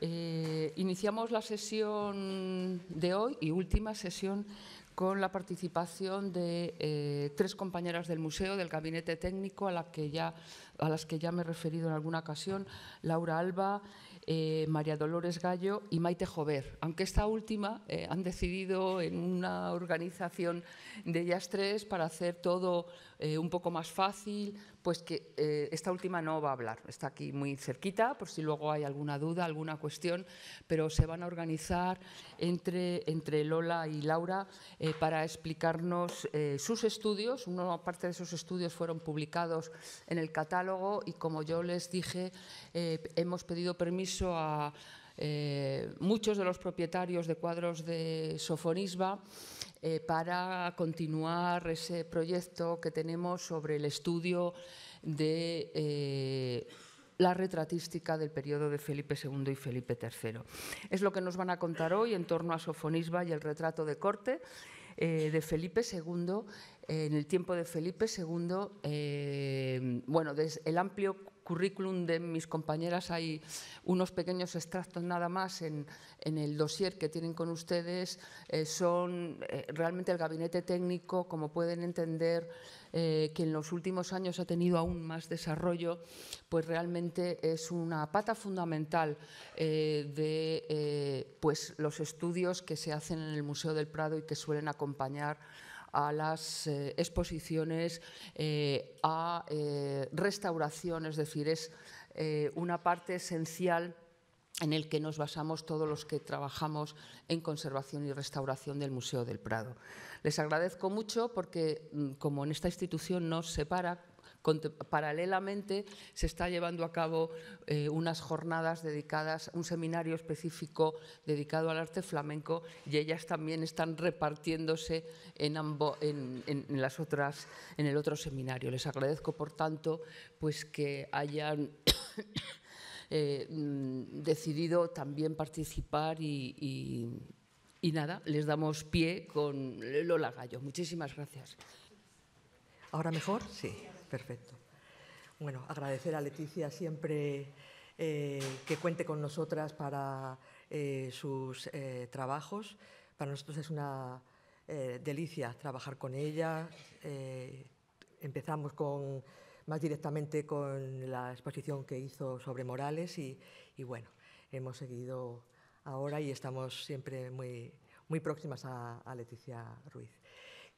Eh, iniciamos la sesión de hoy y última sesión con la participación de eh, tres compañeras del museo, del gabinete técnico, a, que ya, a las que ya me he referido en alguna ocasión, Laura Alba, eh, María Dolores Gallo y Maite Jover. Aunque esta última han decidido en una organización de ellas tres para hacer todo eh, un poco más fácil, pues que eh, esta última no va a hablar, está aquí muy cerquita, por si luego hay alguna duda, alguna cuestión, pero se van a organizar entre, entre Lola y Laura eh, para explicarnos sus estudios. Una parte de esos estudios fueron publicados en el catálogo y como yo les dije, hemos pedido permiso a, eh, muchos de los propietarios de cuadros de Sofonisba eh, para continuar ese proyecto que tenemos sobre el estudio de eh, la retratística del periodo de Felipe II y Felipe III. Es lo que nos van a contar hoy en torno a Sofonisba y el retrato de corte de Felipe II, en el tiempo de Felipe II, bueno, desde el amplio currículum de mis compañeras hay unos pequeños extractos nada más en, el dossier que tienen con ustedes. Eh, son eh, realmente el gabinete técnico, como pueden entender, eh, que en los últimos años ha tenido aún más desarrollo, pues realmente es una pata fundamental de pues los estudios que se hacen en el Museo del Prado y que suelen acompañar a las eh, exposiciones, eh, a eh, restauración, es decir, es una parte esencial en el que nos basamos todos los que trabajamos en conservación y restauración del Museo del Prado. Les agradezco mucho porque, mm, como en esta institución nos separa, Paralelamente se está llevando a cabo eh, unas jornadas dedicadas, un seminario específico dedicado al arte flamenco y ellas también están repartiéndose en, las otras, en el otro seminario. Les agradezco, por tanto, pues que hayan... Eh, mm, decidido también participar y, y nada, les damos pie con Lola Gallo. Muchísimas gracias. ¿Ahora mejor? Sí. Perfecto. Bueno, agradecer a Leticia siempre eh, que cuente con nosotras para eh, sus eh, trabajos. Para nosotros es una delicia trabajar con ella. empezamos con, más directamente con la exposición que hizo sobre Morales y, bueno, hemos seguido ahora y estamos siempre muy, muy próximas a Leticia Ruiz.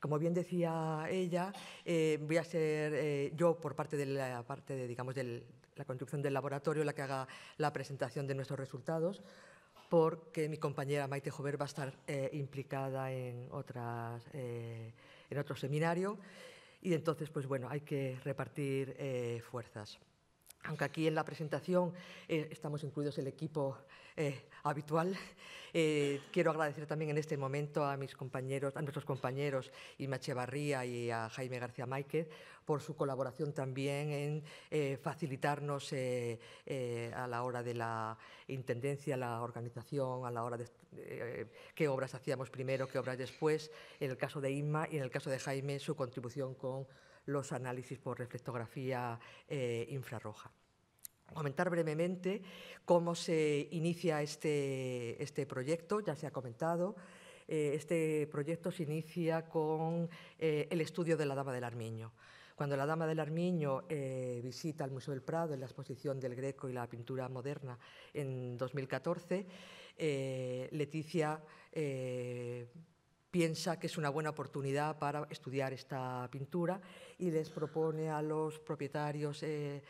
Como bien decía ella, eh, voy a ser eh, yo, por parte de la parte de, digamos, de la construcción del laboratorio, la que haga la presentación de nuestros resultados, porque mi compañera Maite Jover va a estar eh, implicada en, otras, en otro seminario. Y entonces, pues bueno, hay que repartir fuerzas aunque aquí en la presentación eh, estamos incluidos el equipo eh, habitual, eh, quiero agradecer también en este momento a mis compañeros, a nuestros compañeros Irma Echevarría y a Jaime García Máquez por su colaboración también en facilitarnos a la hora de la intendencia, la organización, a la hora de qué obras hacíamos primero, qué obras después, en el caso de Inma y en el caso de Jaime su contribución con los análisis por reflectografía eh, infrarroja comentar brevemente cómo se inicia este, este proyecto, ya se ha comentado. Eh, este proyecto se inicia con eh, el estudio de la Dama del Armiño. Cuando la Dama del Armiño visita el Museo del Prado en la exposición del Greco y la pintura moderna en 2014, Leticia piensa que es una buena oportunidad para estudiar esta pintura y les propone a los propietarios eh,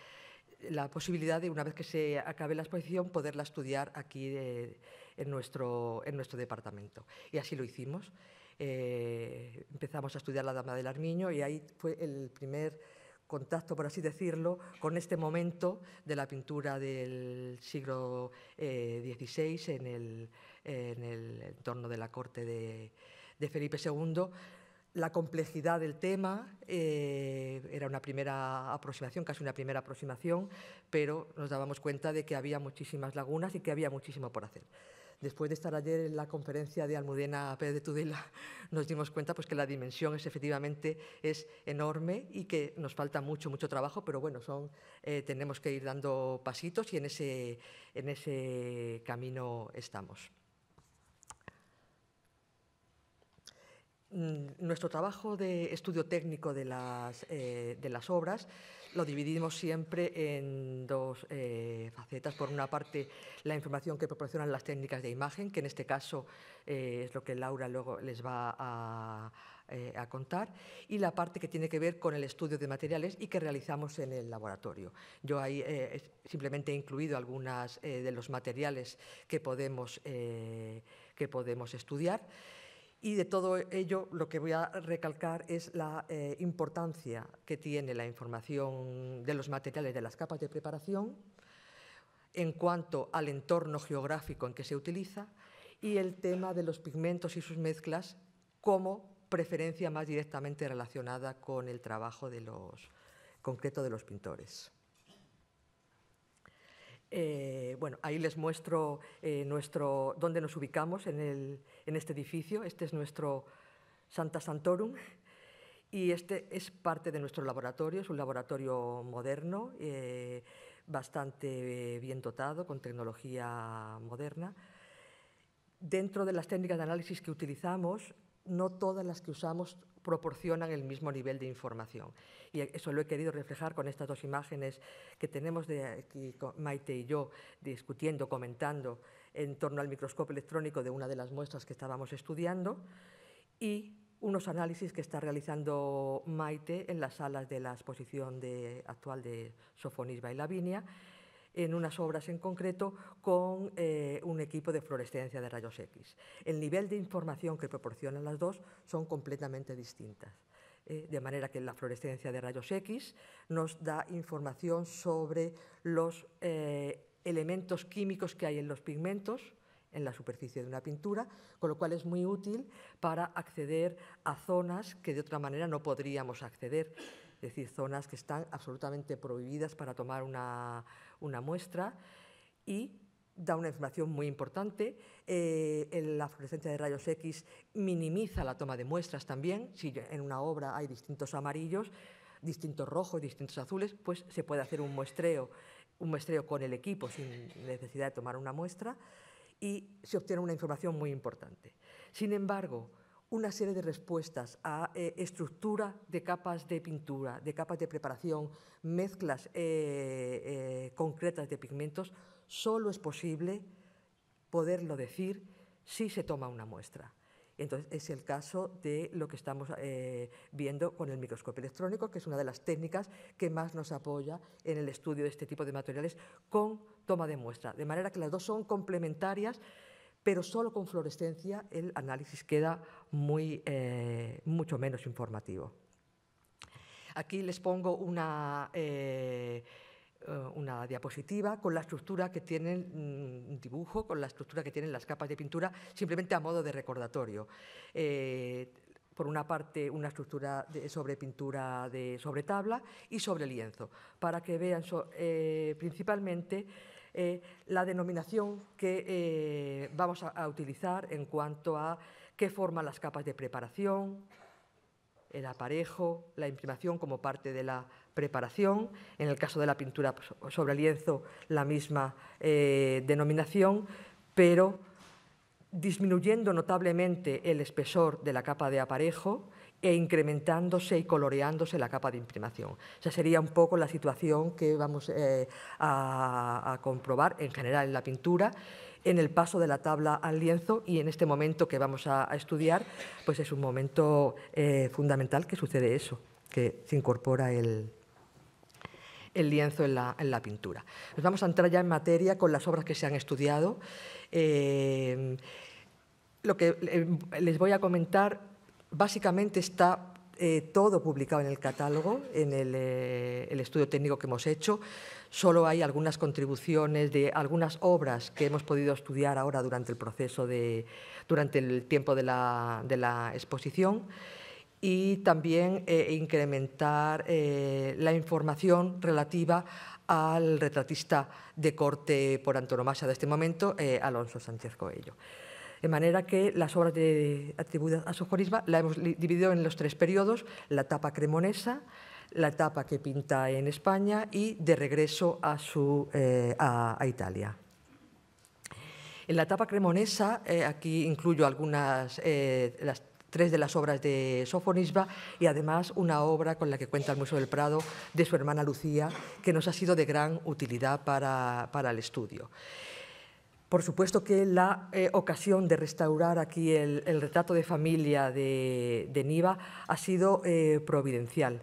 la posibilidad de, una vez que se acabe la exposición, poderla estudiar aquí eh, en, nuestro, en nuestro departamento. Y así lo hicimos. Eh, empezamos a estudiar La Dama del Armiño y ahí fue el primer contacto, por así decirlo, con este momento de la pintura del siglo XVI en el, en el entorno de la corte de, de Felipe II la complejidad del tema, eh, era una primera aproximación, casi una primera aproximación, pero nos dábamos cuenta de que había muchísimas lagunas y que había muchísimo por hacer. Después de estar ayer en la conferencia de Almudena Pérez de Tudela, nos dimos cuenta pues, que la dimensión es, efectivamente es enorme y que nos falta mucho, mucho trabajo, pero bueno, son, eh, tenemos que ir dando pasitos y en en ese camino estamos. Mm, nuestro trabajo de estudio técnico eh, de las, obras lo dividimos siempre en dos eh, facetas. Por una parte, la información que proporcionan las técnicas de imagen, que en este caso eh, es lo que Laura luego les va a, contar, y la parte que tiene que ver con el estudio de materiales y que realizamos en el laboratorio. Yo ahí simplemente he incluido algunos de los materiales que que podemos estudiar. Y de todo ello lo que voy a recalcar es la eh, importancia que tiene la información de los materiales de las capas de preparación en cuanto al entorno geográfico en que se utiliza y el tema de los pigmentos y sus mezclas como preferencia más directamente relacionada con el trabajo de los, concreto de los pintores. Eh, bueno, ahí les muestro eh, nuestro, dónde nos ubicamos en, este edificio. Este es nuestro Santa Santorum y este es parte de nuestro laboratorio. Es un laboratorio moderno, eh, bastante bien dotado, con tecnología moderna. Dentro de las técnicas de análisis que utilizamos, no todas las que usamos proporcionan el mismo nivel de información. Y eso lo he querido reflejar con estas dos imágenes que tenemos de aquí, Maite y yo, discutiendo, comentando en torno al microscopio electrónico de una de las muestras que estábamos estudiando y unos análisis que está realizando Maite en las salas de la exposición actual de Sofonisba y Lavinia en unas obras en concreto con eh, un equipo de fluorescencia de rayos X. El nivel de información que proporcionan las dos son completamente distintas. Eh, de manera que la fluorescencia de rayos X nos da información sobre los eh, elementos químicos que hay en los pigmentos, en la superficie de una pintura, con lo cual es muy útil para acceder a zonas que de otra manera no podríamos acceder, es decir, zonas que están absolutamente prohibidas para tomar una, una muestra y da una información muy importante. Eh, la fluorescencia de rayos X minimiza la toma de muestras también. Si en una obra hay distintos amarillos, distintos rojos, distintos azules, pues se puede hacer un muestreo, un muestreo con el equipo sin necesidad de tomar una muestra y se obtiene una información muy importante. Sin embargo, una serie de respuestas a eh, estructura de capas de pintura, de capas de preparación, mezclas eh, eh, concretas de pigmentos, solo es posible poderlo decir si se toma una muestra. Entonces, es el caso de lo que estamos viendo con el microscopio electrónico, que es una de las técnicas que más nos apoya en el estudio de este tipo de materiales con toma de muestra. De manera que las dos son complementarias pero solo con fluorescencia el análisis queda muy, eh, mucho menos informativo. Aquí les pongo una, eh, eh, una, diapositiva con la estructura que tienen, mm, un dibujo con la estructura que tienen las capas de pintura, simplemente a modo de recordatorio. por una parte una estructura sobre pintura de, sobre tabla y sobre lienzo, para que vean principalmente eh, la denominación que eh, vamos a, utilizar en cuanto a qué forman las capas de preparación, el aparejo, la imprimación como parte de la preparación, en el caso de la pintura sobre lienzo la misma eh, denominación, pero disminuyendo notablemente el espesor de la capa de aparejo, e incrementándose y coloreándose la capa de imprimación. Esa sería un poco la situación que vamos eh, a, comprobar en general en la pintura, en el paso de la tabla al lienzo y en este momento que vamos a, estudiar, pues es un momento eh, fundamental que sucede eso, que se incorpora el, el lienzo en la, pintura. Nos vamos a entrar ya en materia con las obras que se han estudiado. Eh, lo que les voy a comentar Básicamente está eh, todo publicado en el catálogo, en eh, el, estudio técnico que hemos hecho. Solo hay algunas contribuciones de algunas obras que hemos podido estudiar ahora durante el proceso de, durante el tiempo de la, exposición y también eh, incrementar la información relativa al retratista de corte por antonomasia de este momento, Alonso Sánchez Coello. De manera que las obras atribuidas a Sofonisba la hemos dividido en los tres periodos, la etapa cremonesa, la etapa que pinta en España y de regreso a, eh, Italia. En la etapa cremonesa, eh, aquí incluyo algunas, eh, las tres de las obras de Sofonisba y además una obra con la que cuenta el Museo del Prado de su hermana Lucía, que nos ha sido de gran utilidad para el estudio. Por supuesto que la eh, ocasión de restaurar aquí el, retrato de familia de, Niva ha sido eh, providencial.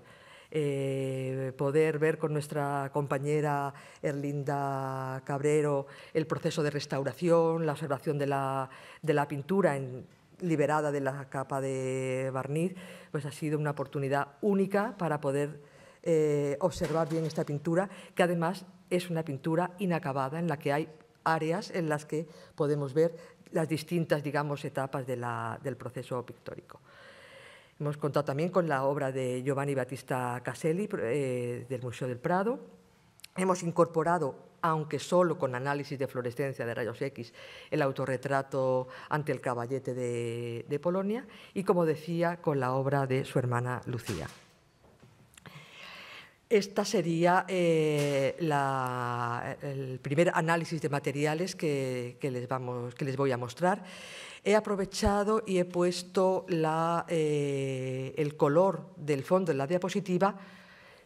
Eh, poder ver con nuestra compañera Erlinda Cabrero el proceso de restauración, la observación de la, pintura liberada de la capa de barniz, pues ha sido una oportunidad única para poder observar bien esta pintura, que además es una pintura inacabada en la que hay áreas en las que podemos ver las distintas, digamos, etapas del proceso pictórico. Hemos contado también con la obra de Giovanni Battista Caselli eh, del Museo del Prado. Hemos incorporado, aunque solo con análisis de fluorescencia de rayos X, el autorretrato ante el caballete de Polonia y, como decía, con la obra de su hermana Lucía. Esta sería eh, el primer análisis de materiales que, les voy a mostrar. He aprovechado y he puesto eh, el color del fondo de la diapositiva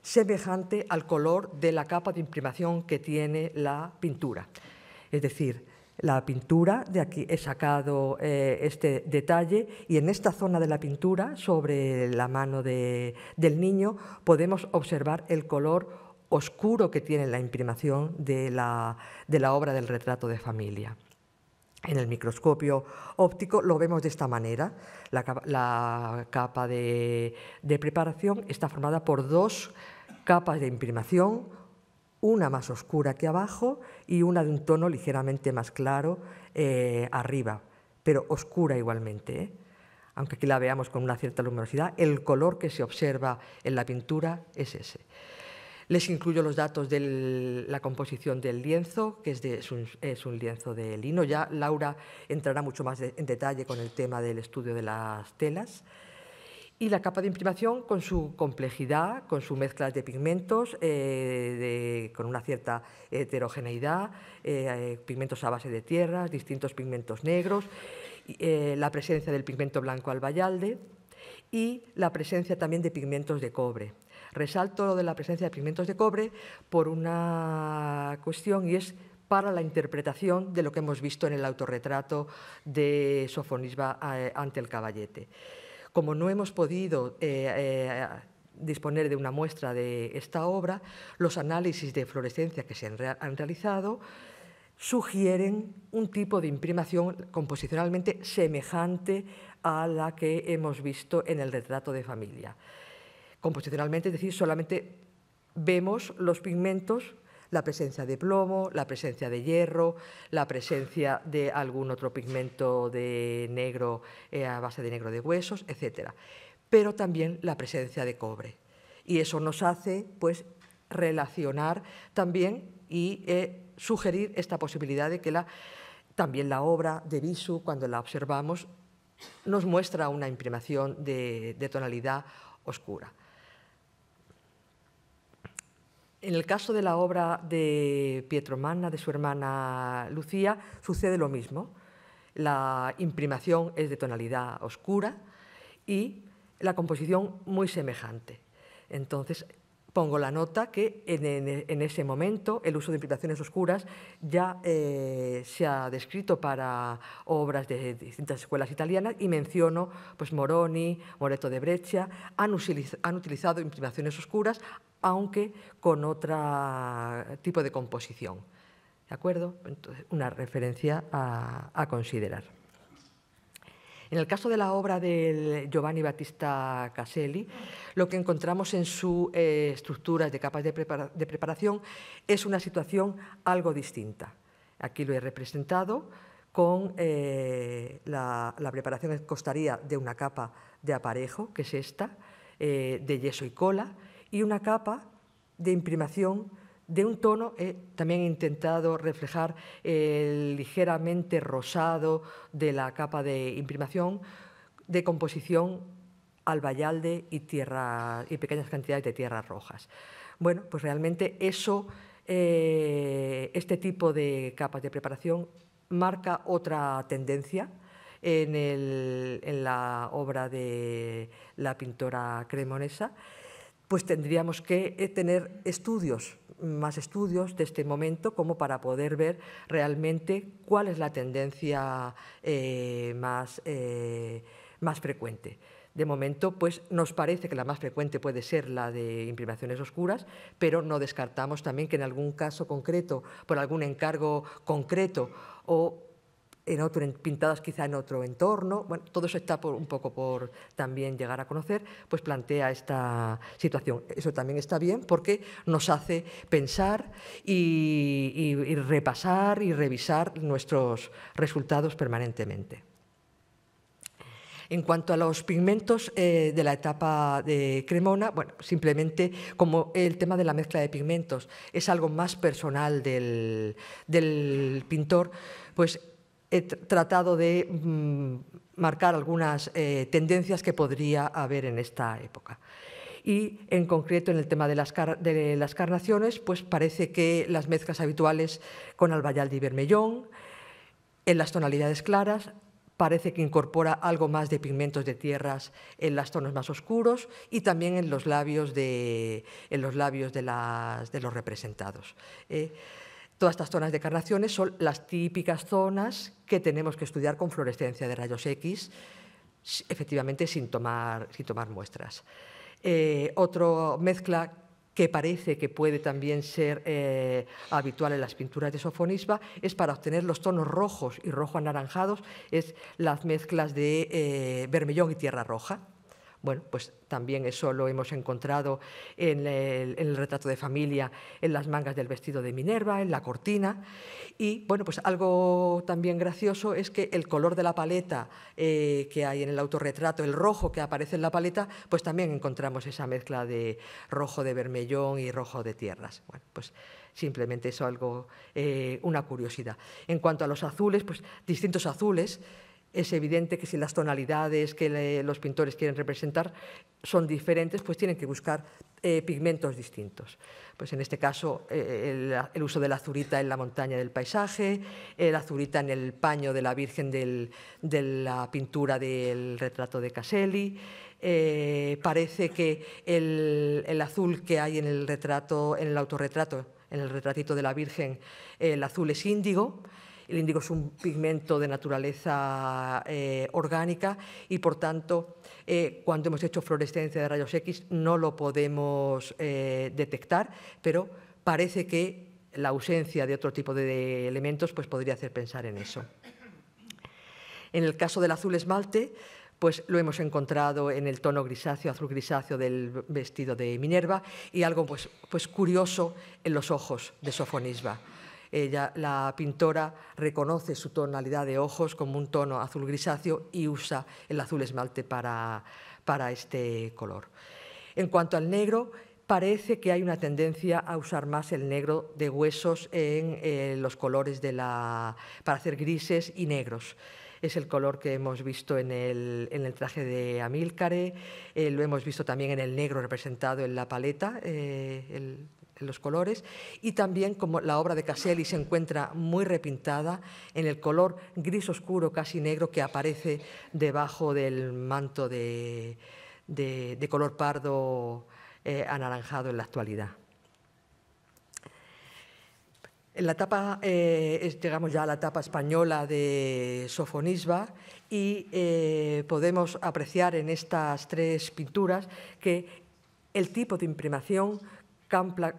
semejante al color de la capa de imprimación que tiene la pintura. Es decir, la pintura, de aquí he sacado eh, este detalle y en esta zona de la pintura, sobre la mano del niño, podemos observar el color oscuro que tiene la imprimación de la, obra del retrato de familia. En el microscopio óptico lo vemos de esta manera. La, capa de preparación está formada por dos capas de imprimación, una más oscura que abajo y una de un tono ligeramente más claro eh, arriba, pero oscura igualmente. ¿eh? Aunque aquí la veamos con una cierta luminosidad, el color que se observa en la pintura es ese. Les incluyo los datos de la composición del lienzo, que es, un, lienzo de lino. Ya Laura entrará mucho más en detalle con el tema del estudio de las telas. Y la capa de imprimación con su complejidad, con su mezcla de pigmentos, eh, con una cierta heterogeneidad, eh, pigmentos a base de tierras, distintos pigmentos negros, eh, la presencia del pigmento blanco albayalde y la presencia también de pigmentos de cobre. Resalto lo de la presencia de pigmentos de cobre por una cuestión y es para la interpretación de lo que hemos visto en el autorretrato de Sofonisba ante el caballete. Como no hemos podido eh, eh, disponer de una muestra de esta obra, los análisis de fluorescencia que se han, han realizado sugieren un tipo de imprimación composicionalmente semejante a la que hemos visto en el retrato de familia. Composicionalmente, es decir, solamente vemos los pigmentos la presencia de plomo, la presencia de hierro, la presencia de algún otro pigmento de negro eh, a base de negro de huesos, etcétera, pero también la presencia de cobre. Y eso nos hace pues relacionar también y eh, sugerir esta posibilidad de que la, también la obra de Visu, cuando la observamos, nos muestra una imprimación de tonalidad oscura. En el caso de la obra de Pietro Manna, de su hermana Lucía, sucede lo mismo. La imprimación es de tonalidad oscura y la composición muy semejante. Entonces, pongo la nota que en, ese momento el uso de imprimaciones oscuras ya eh, se ha descrito para obras de distintas escuelas italianas y menciono pues, Moroni, Moreto de Breccia, han, han utilizado imprimaciones oscuras aunque con otro tipo de composición. ¿De acuerdo? Entonces, una referencia a considerar. En el caso de la obra de Giovanni Battista Caselli, lo que encontramos en su eh, estructura estructuras de capas de, preparación es una situación algo distinta. Aquí lo he representado con eh, la, preparación costaría de una capa de aparejo, que es esta, eh, de yeso y cola, y una capa de imprimación de un tono, también he intentado reflejar el ligeramente rosado de la capa de imprimación, de composición albayalde y, tierra, y pequeñas cantidades de tierras rojas. Bueno, pues realmente eso, eh, este tipo de capas de preparación marca otra tendencia en la obra de la pintora cremonesa pues tendríamos que eh, tener estudios, más estudios de este momento, como para poder ver realmente cuál es la tendencia eh, más, eh, más frecuente. De momento, pues nos parece que la más frecuente puede ser la de imprimaciones oscuras, pero no descartamos también que en algún caso concreto, por algún encargo concreto o en pintadas quizá en otro entorno, bueno, todo eso está un poco por también llegar a conocer, pues plantea esta situación. Eso también está bien porque nos hace pensar y, repasar y revisar nuestros resultados permanentemente. En cuanto a los pigmentos eh, de la etapa de Cremona, bueno, simplemente como el tema de la mezcla de pigmentos es algo más personal del, del pintor, pues he tratado de mm, marcar algunas eh, tendencias que podría haber en esta época. Y en concreto en el tema de las, carnaciones, pues parece que las mezclas habituales con albayalde y bermellón, en las tonalidades claras, parece que incorpora algo más de pigmentos de tierras en los tonos más oscuros y también en los labios de, en los, labios de, los representados. Eh. Todas estas zonas de carnaciones son las típicas zonas que tenemos que estudiar con fluorescencia de rayos X, efectivamente sin tomar, muestras. Eh, otra mezcla que parece que puede también ser eh, habitual en las pinturas de sofonisba, es para obtener los tonos rojos y rojo anaranjados, es las mezclas de eh, vermellón y tierra roja. Bueno, pues también eso lo hemos encontrado en el, retrato de familia, en las mangas del vestido de Minerva, en la cortina. Y bueno, pues algo también gracioso es que el color de la paleta eh, que hay en el autorretrato, el rojo que aparece en la paleta, pues también encontramos esa mezcla de rojo de vermellón y rojo de tierras. Bueno, pues simplemente eso algo, eh, una curiosidad. En cuanto a los azules, pues distintos azules es evidente que si las tonalidades que los pintores quieren representar son diferentes, pues tienen que buscar eh, pigmentos distintos. Pues en este caso, eh, el, uso de la azurita en la montaña del paisaje, el azurita en el paño de la Virgen de la pintura del retrato de Caselli. Eh, parece que el, el, azul que hay en el retrato, en el autorretrato, en el retratito de la Virgen, el azul es índigo el índigo es un pigmento de naturaleza eh, orgánica y, por tanto, eh, cuando hemos hecho fluorescencia de rayos X no lo podemos eh, detectar, pero parece que la ausencia de otro tipo de elementos pues, podría hacer pensar en eso. En el caso del azul esmalte, pues lo hemos encontrado en el tono grisáceo, azul grisáceo del vestido de Minerva y algo pues, pues curioso en los ojos de Sofonisba la pintora reconoce su tonalidad de ojos como un tono azul grisáceo y usa el azul esmalte para, para este color. En cuanto al negro, parece que hay una tendencia a usar más el negro de huesos en eh, los colores de la, para hacer grises y negros. Es el color que hemos visto en el, traje de Amílcare, eh, lo hemos visto también en el negro representado en la paleta, eh, el, los colores, y también como la obra de Caselli se encuentra muy repintada en el color gris oscuro, casi negro, que aparece debajo del manto de, color pardo eh, anaranjado en la actualidad. En la etapa, eh, llegamos ya a la etapa española de Sofonisba y eh, podemos apreciar en estas tres pinturas que el tipo de imprimación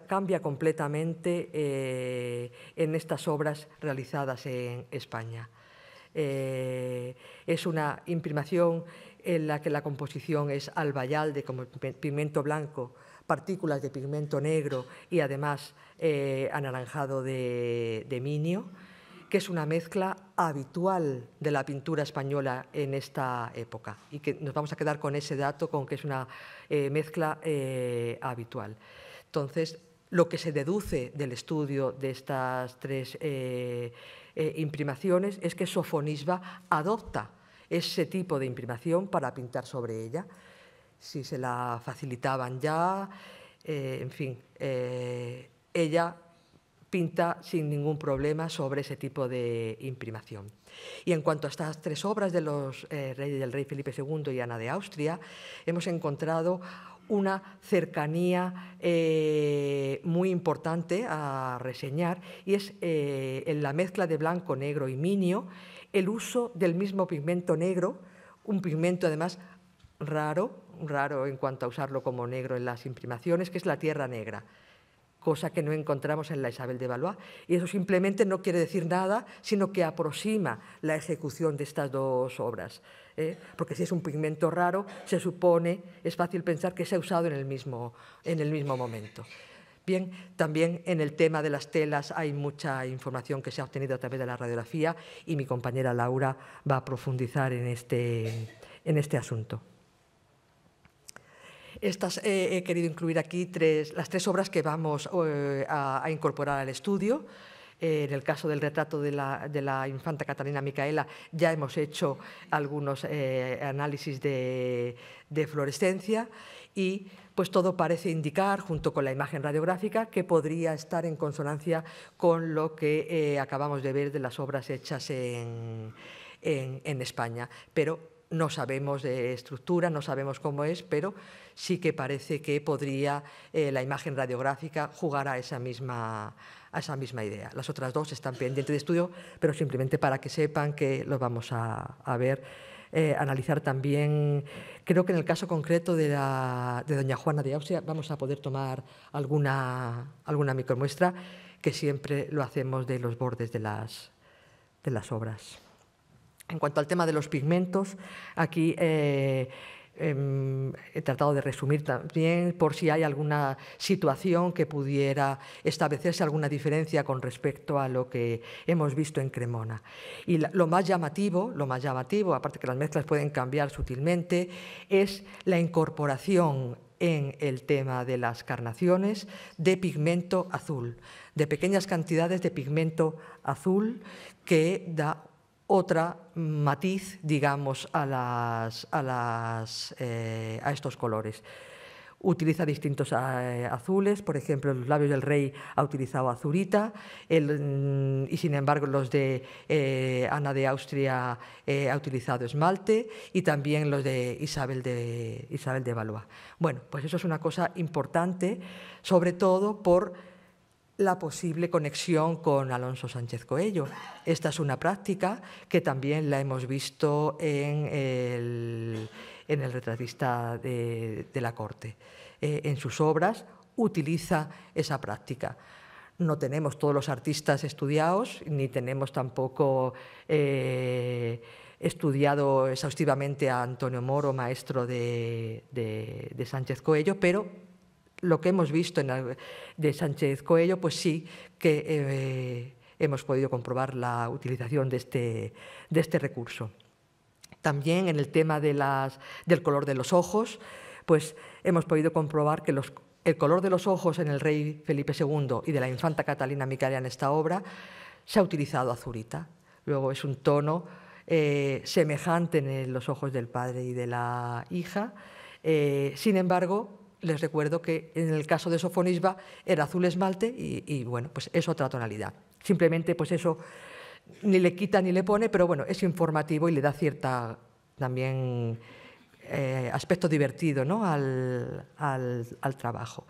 cambia completamente eh, en estas obras realizadas en España. Eh, es una imprimación en la que la composición es albayalde, como pigmento blanco, partículas de pigmento negro y además eh, anaranjado de, de minio, que es una mezcla habitual de la pintura española en esta época y que nos vamos a quedar con ese dato, con que es una mezcla habitual. Entonces, lo que se deduce del estudio de estas tres eh, eh, imprimaciones es que Sofonisba adopta ese tipo de imprimación para pintar sobre ella, si se la facilitaban ya, eh, en fin, ella pinta sin ningún problema sobre ese tipo de imprimación. Y en cuanto a estas tres obras de los, del rey Felipe II y Ana de Austria, hemos encontrado una cercanía eh, muy importante a reseñar y es eh, en la mezcla de blanco, negro y minio el uso del mismo pigmento negro, un pigmento además raro, raro en cuanto a usarlo como negro en las imprimaciones, que es la tierra negra cosa que no encontramos en la Isabel de Valois. Y eso simplemente no quiere decir nada, sino que aproxima la ejecución de estas dos obras. ¿eh? porque si es un pigmento raro, se supone, es fácil pensar que se ha usado en el mismo, momento. Bien, también en el tema de las telas hay mucha información que se ha obtenido a través de la radiografía y mi compañera Laura va a profundizar en este, este asunto. Estas eh, he querido incluir aquí las tres obras que vamos eh, a, incorporar al estudio en el caso del retrato de la, infanta Catalina Micaela ya hemos hecho algunos eh, análisis de, fluorescencia y pues todo parece indicar, junto con la imagen radiográfica, que podría estar en consonancia con lo que eh, acabamos de ver de las obras hechas en España. Pero no sabemos de estructura, no sabemos cómo es, pero sí que parece que podría eh, la imagen radiográfica jugar a esa, misma, a esa misma idea. Las otras dos están pendientes de estudio, pero simplemente para que sepan que los vamos a, ver, eh, analizar también. Creo que en el caso concreto de, doña Juana de Austria vamos a poder tomar alguna, alguna micromuestra, que siempre lo hacemos de los bordes de las, de las obras. En cuanto al tema de los pigmentos, aquí eh, Em, he tratado de resumir también por si hay alguna situación que pudiera establecerse alguna diferencia con respecto a lo que hemos visto en Cremona. Y lo más llamativo, lo más llamativo, aparte que las mezclas pueden cambiar sutilmente, es la incorporación en el tema de las carnaciones de pigmento azul, de pequeñas cantidades de pigmento azul que da otra matiz, digamos, a, las, a, eh, estos colores. Utiliza distintos eh, azules, por ejemplo, los labios del rey ha utilizado azurita, mm, y sin embargo los de eh, Ana de Austria ha utilizado esmalte, y también los de Isabel de, Isabel de Valois. Bueno, pues eso es una cosa importante, sobre todo por la posible conexión con Alonso Sánchez Coello. Esta es una práctica que también la hemos visto en el, en el retratista de, la corte. Eh, en sus obras utiliza esa práctica. No tenemos todos los artistas estudiados, ni tenemos tampoco eh, estudiado exhaustivamente a Antonio Moro, maestro de, de, de Sánchez Coello, pero lo que hemos visto de Sánchez Coello, pues sí que eh, hemos podido comprobar la utilización de este, este recurso. También en el tema del color de los ojos, pues hemos podido comprobar que el color de los ojos en el rey Felipe II y de la infanta Catalina Micaela en esta obra se ha utilizado azurita. Luego es un tono eh, semejante en los ojos del padre y de la hija. Eh, sin embargo, les recuerdo que en el caso de Sofonisba era azul esmalte y, bueno, pues es otra tonalidad. Simplemente pues eso ni le quita ni le pone, pero bueno, es informativo y le da cierta también eh, aspecto divertido al, trabajo.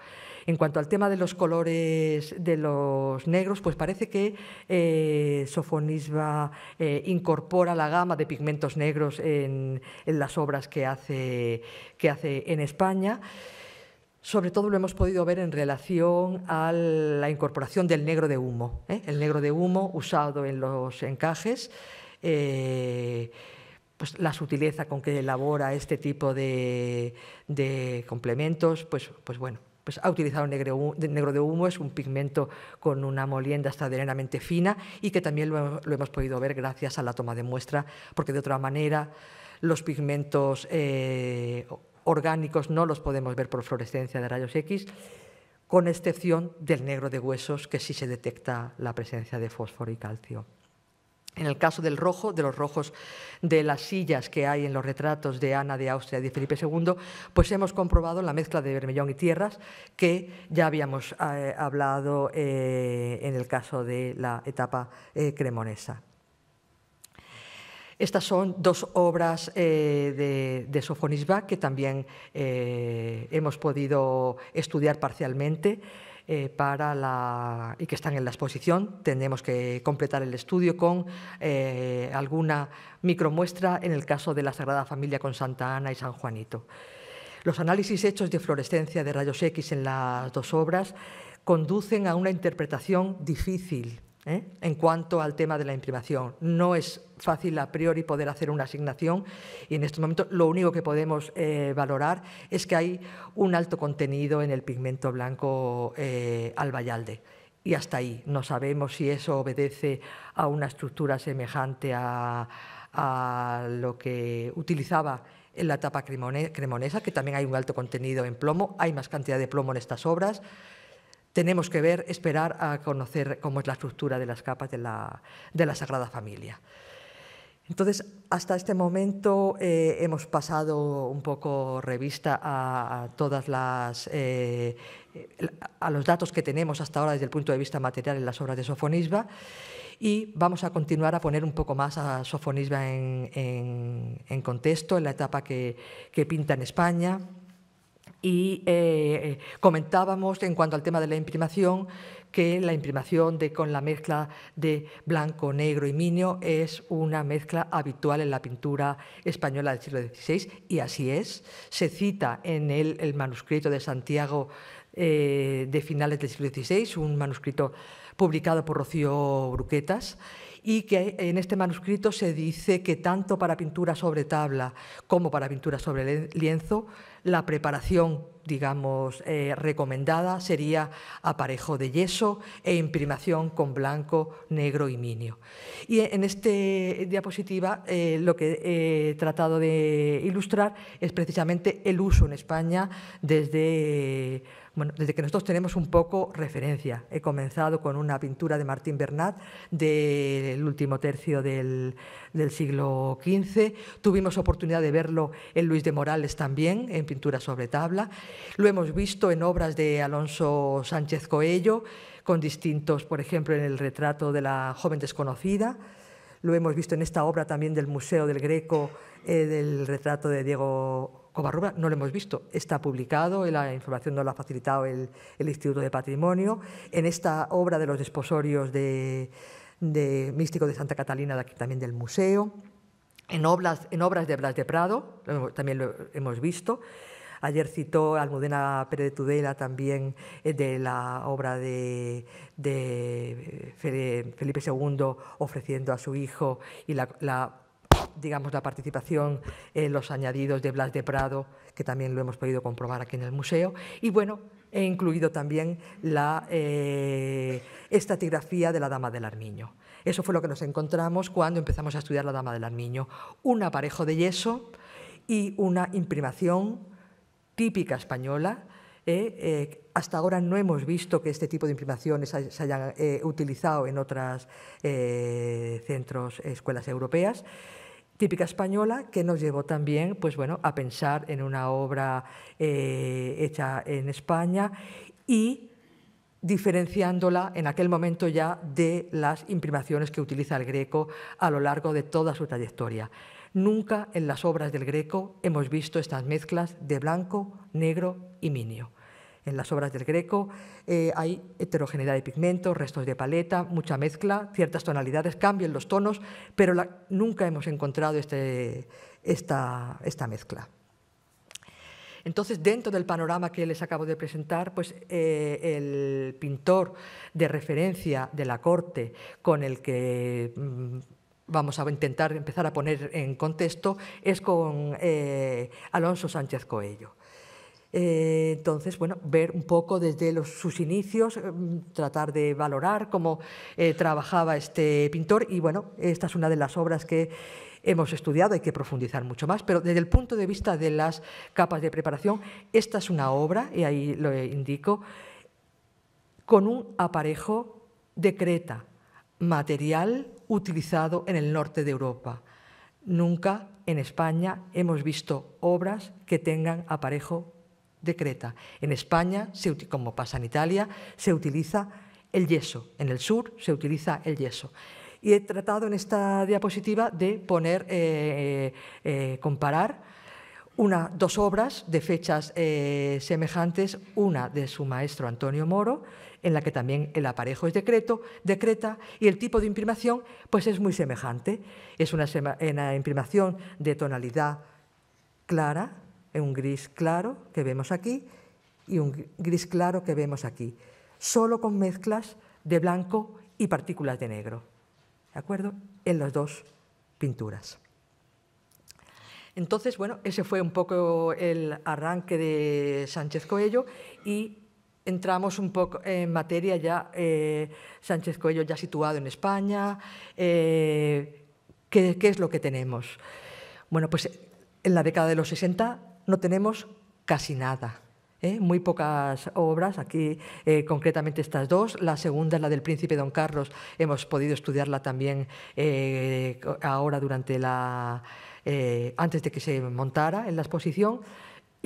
En cuanto al tema de los colores de los negros, pues parece que eh, Sofonisba eh, incorpora la gama de pigmentos negros en, las obras que hace, que hace en España sobre todo lo hemos podido ver en relación a la incorporación del negro de humo, ¿eh? el negro de humo usado en los encajes, eh, pues la sutileza con que elabora este tipo de, complementos, pues, pues, bueno, pues ha utilizado negro, de humo, es un pigmento con una molienda extraordinariamente fina y que también lo, hemos podido ver gracias a la toma de muestra, porque de otra manera los pigmentos... Eh, orgánicos no los podemos ver por fluorescencia de rayos X, con excepción del negro de huesos, que sí se detecta la presencia de fósforo y calcio. En el caso del rojo, de los rojos de las sillas que hay en los retratos de Ana de Austria y de Felipe II, pues hemos comprobado la mezcla de vermellón y tierras que ya habíamos eh, hablado eh, en el caso de la etapa eh, cremonesa. Estas son dos obras eh, de, Sofonisba que también eh, hemos podido estudiar parcialmente. Eh, para la, y que están en la exposición. Tenemos que completar el estudio con alguna micromuestra en el caso de la Sagrada Familia con Santa Ana y San Juanito. Los análisis hechos de fluorescencia de rayos X en las dos obras conducen a una interpretación difícil ¿eh? en cuanto al tema de la imprimación. No es fácil a priori poder hacer una asignación y en este momento lo único que podemos eh, valorar es que hay un alto contenido en el pigmento blanco eh, albayalde. Y hasta ahí, no sabemos si eso obedece a una estructura semejante a, a lo que utilizaba en la etapa cremonesa, que también hay un alto contenido en plomo, hay más cantidad de plomo en estas obras, tenemos que ver, esperar a conocer cómo es la estructura de las capas de la, de la Sagrada Familia. Entonces, hasta este momento eh, hemos pasado un poco revista a, a todas las, eh, a los datos que tenemos hasta ahora desde el punto de vista material en las obras de Sofonisba y vamos a continuar a poner un poco más a Sofonisba en, en, contexto, en la etapa que pinta en España, y eh, comentábamos en cuanto al tema de la imprimación que la imprimación de, con la mezcla de blanco, negro y minio es una mezcla habitual en la pintura española del siglo XVI y así es. Se cita en el, el manuscrito de Santiago eh, de finales del siglo XVI, un manuscrito publicado por Rocío Bruquetas y que en este manuscrito se dice que tanto para pintura sobre tabla como para pintura sobre lienzo, la preparación digamos, eh, recomendada sería aparejo de yeso e imprimación con blanco, negro y minio. Y en esta diapositiva eh, lo que he tratado de ilustrar es precisamente el uso en España desde bueno, desde que nosotros tenemos un poco referencia. He comenzado con una pintura de Martín Bernat del último tercio del, siglo XV. Tuvimos oportunidad de verlo en Luis de Morales también, en pintura sobre tabla. Lo hemos visto en obras de Alonso Sánchez Coello, con distintos, por ejemplo, en el retrato de la joven desconocida lo hemos visto en esta obra también del Museo del Greco, eh, del retrato de Diego no lo hemos visto. Está publicado, la información nos la ha facilitado el, Instituto de Patrimonio. En esta obra de los desposorios de, de Místico de Santa Catalina, también del museo. En obras, de Blas de Prado, también lo hemos visto. Ayer citó Almudena Pérez de Tudela también eh, de la obra de, Felipe II ofreciendo a su hijo y la digamos, la participación, en eh, los añadidos de Blas de Prado, que también lo hemos podido comprobar aquí en el museo, y bueno, he incluido también la eh, estatigrafía de la Dama del Armiño. Eso fue lo que nos encontramos cuando empezamos a estudiar la Dama del Armiño, un aparejo de yeso y una imprimación típica española, eh, eh, hasta ahora no hemos visto que este tipo de imprimaciones se hayan utilizado en otros centros, escuelas europeas típica española que nos llevó también pues bueno, a pensar en una obra eh, hecha en España y diferenciándola en aquel momento ya de las imprimaciones que utiliza el Greco a lo largo de toda su trayectoria. Nunca en las obras del Greco hemos visto estas mezclas de blanco, negro y minio. En las obras del Greco eh, hay heterogeneidad de pigmentos, restos de paleta, mucha mezcla, ciertas tonalidades, cambian los tonos, pero nunca hemos encontrado este, esta, mezcla. Entonces, dentro del panorama que les acabo de presentar, pues eh, el pintor de referencia de la corte con el que mm, vamos a intentar empezar a poner en contexto es con eh, Alonso Sánchez Coello. Eh, entonces, bueno, ver un poco desde sus inicios, eh, tratar de valorar cómo eh, trabajaba este pintor y bueno, esta es una de las obras que hemos estudiado, hay que profundizar mucho más, pero desde el punto de vista de las capas de preparación, esta es una obra, y ahí lo indico, con un aparejo de creta, material utilizado en el norte de Europa. Nunca en España hemos visto obras que tengan aparejo decreta. En España, como pasa en Italia, se utiliza el yeso. En el sur se utiliza el yeso. Y he tratado en esta diapositiva de poner, eh, eh, eh, comparar una, dos obras de fechas semejantes, una de su maestro Antonio Moro, en la que también el aparejo es decreto, decreta y el tipo de imprimación pues es muy semejante. Es una imprimación de tonalidad clara, un gris claro que vemos aquí y un gris claro que vemos aquí, solo con mezclas de blanco y partículas de negro, ¿de acuerdo? En las dos pinturas. Entonces, bueno, ese fue un poco el arranque de Sánchez Coello y entramos un poco en materia ya, eh, Sánchez Coello ya situado en España, eh, ¿qué, ¿qué es lo que tenemos? Bueno, pues en la década de los 60 no tenemos casi nada. ¿eh? Muy pocas obras, aquí eh, concretamente estas dos. La segunda es la del príncipe don Carlos, hemos podido estudiarla también eh, ahora durante la, antes de que se montara en la exposición.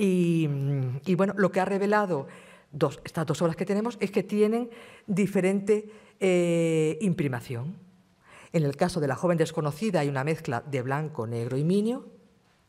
Y, bueno, lo que ha revelado estas dos obras que tenemos es que tienen diferente imprimación. En el caso de La joven desconocida hay una mezcla de blanco, negro y minio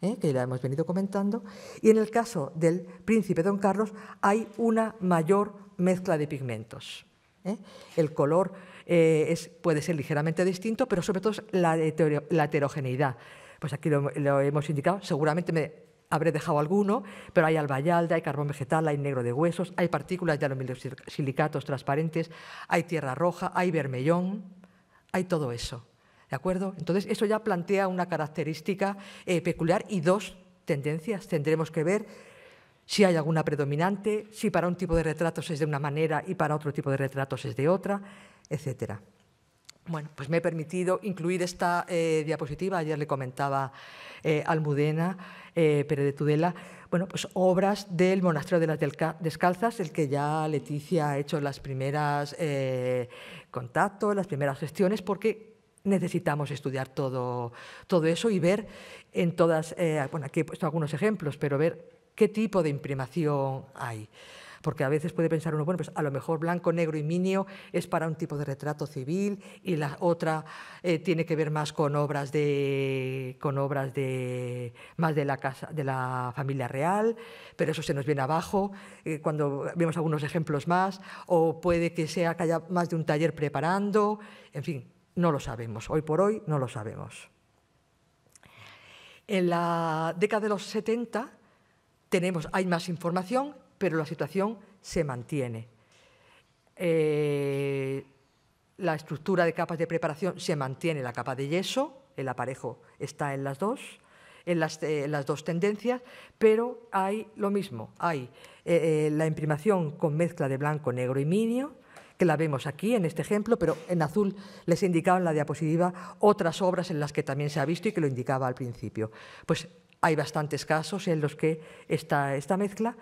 ¿eh? que ya hemos venido comentando, y en el caso del príncipe don Carlos hay una mayor mezcla de pigmentos. ¿eh? El color eh, puede ser ligeramente distinto, pero sobre todo la, heterogeneidad. Pues aquí lo, hemos indicado, seguramente me, habré dejado alguno, pero hay albayalda, hay carbón vegetal, hay negro de huesos, hay partículas de aluminio silicatos transparentes, hay tierra roja, hay vermellón, hay todo eso. ¿De acuerdo? Entonces, eso ya plantea una característica eh, peculiar y dos tendencias. Tendremos que ver si hay alguna predominante, si para un tipo de retratos es de una manera y para otro tipo de retratos es de otra, etcétera. Bueno, pues me he permitido incluir esta eh, diapositiva, ayer le comentaba eh, Almudena Pérez de Tudela, bueno, pues obras del Monasterio de las Descalzas, el que ya Leticia ha hecho las primeras contactos, las primeras gestiones, porque necesitamos estudiar todo, todo eso y ver en todas, eh, bueno, aquí he puesto algunos ejemplos, pero ver qué tipo de imprimación hay. Porque a veces puede pensar uno, bueno, pues a lo mejor blanco, negro y minio es para un tipo de retrato civil y la otra eh, tiene que ver más con obras de, con obras de, más de la casa, de la familia real, pero eso se nos viene abajo eh, cuando vemos algunos ejemplos más, o puede que sea que haya más de un taller preparando, en fin, no lo sabemos, hoy por hoy no lo sabemos. En la década de los 70 tenemos, hay más información, pero la situación se mantiene. Eh, la estructura de capas de preparación se mantiene la capa de yeso, el aparejo está en las dos, en las, eh, dos tendencias, pero hay lo mismo, hay eh, la imprimación con mezcla de blanco, negro y minio, que la vemos aquí en este ejemplo, pero en azul les he indicado en la diapositiva otras obras en las que también se ha visto y que lo indicaba al principio. Pues hay bastantes casos en los que está esta mezcla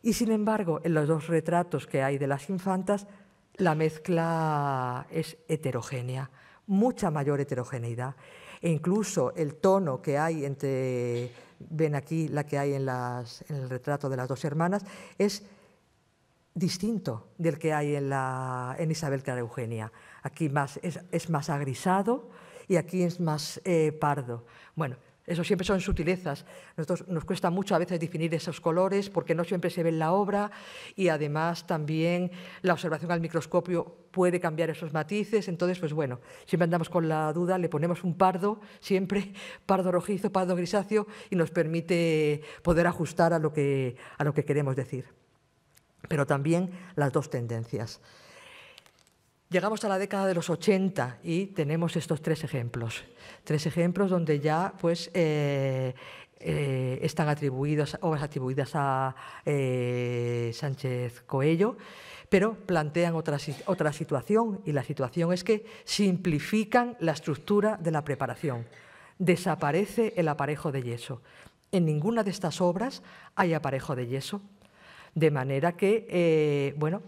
y sin embargo en los dos retratos que hay de las infantas la mezcla es heterogénea, mucha mayor heterogeneidad e incluso el tono que hay entre, ven aquí la que hay en, las, en el retrato de las dos hermanas, es distinto del que hay en, Isabel Clara Eugenia. Aquí es, más agrisado y aquí es más eh, pardo. Bueno, eso siempre son sutilezas. nos cuesta mucho a veces definir esos colores porque no siempre se ve en la obra y además también la observación al microscopio puede cambiar esos matices. Entonces, pues bueno, siempre andamos con la duda, le ponemos un pardo, siempre pardo rojizo, pardo grisáceo y nos permite poder ajustar a lo que queremos decir pero también las dos tendencias. Llegamos a la década de los 80 y tenemos estos tres ejemplos, tres ejemplos donde ya pues, eh, eh, están atribuidas, obras atribuidas a eh, Sánchez Coello, pero plantean otra, otra situación y la situación es que simplifican la estructura de la preparación, desaparece el aparejo de yeso. En ninguna de estas obras hay aparejo de yeso, de manera que, eh, bueno,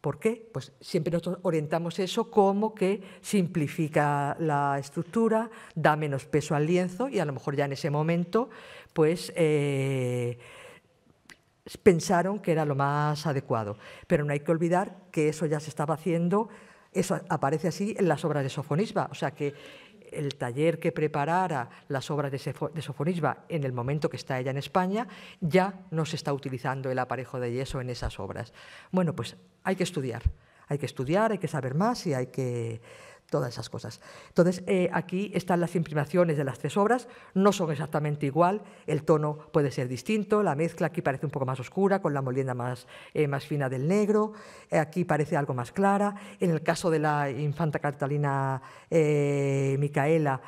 ¿por qué? Pues siempre nosotros orientamos eso como que simplifica la estructura, da menos peso al lienzo y a lo mejor ya en ese momento, pues... Eh, pensaron que era lo más adecuado. Pero no hay que olvidar que eso ya se estaba haciendo, eso aparece así en las obras de Sofonisba, o sea que el taller que preparara las obras de Sofonisba en el momento que está ella en España, ya no se está utilizando el aparejo de yeso en esas obras. Bueno, pues hay que estudiar, hay que estudiar, hay que saber más y hay que todas esas cosas. Entonces, eh, aquí están las imprimaciones de las tres obras, no son exactamente igual, el tono puede ser distinto, la mezcla aquí parece un poco más oscura, con la molienda más, eh, más fina del negro, eh, aquí parece algo más clara, en el caso de la infanta Catalina Micaela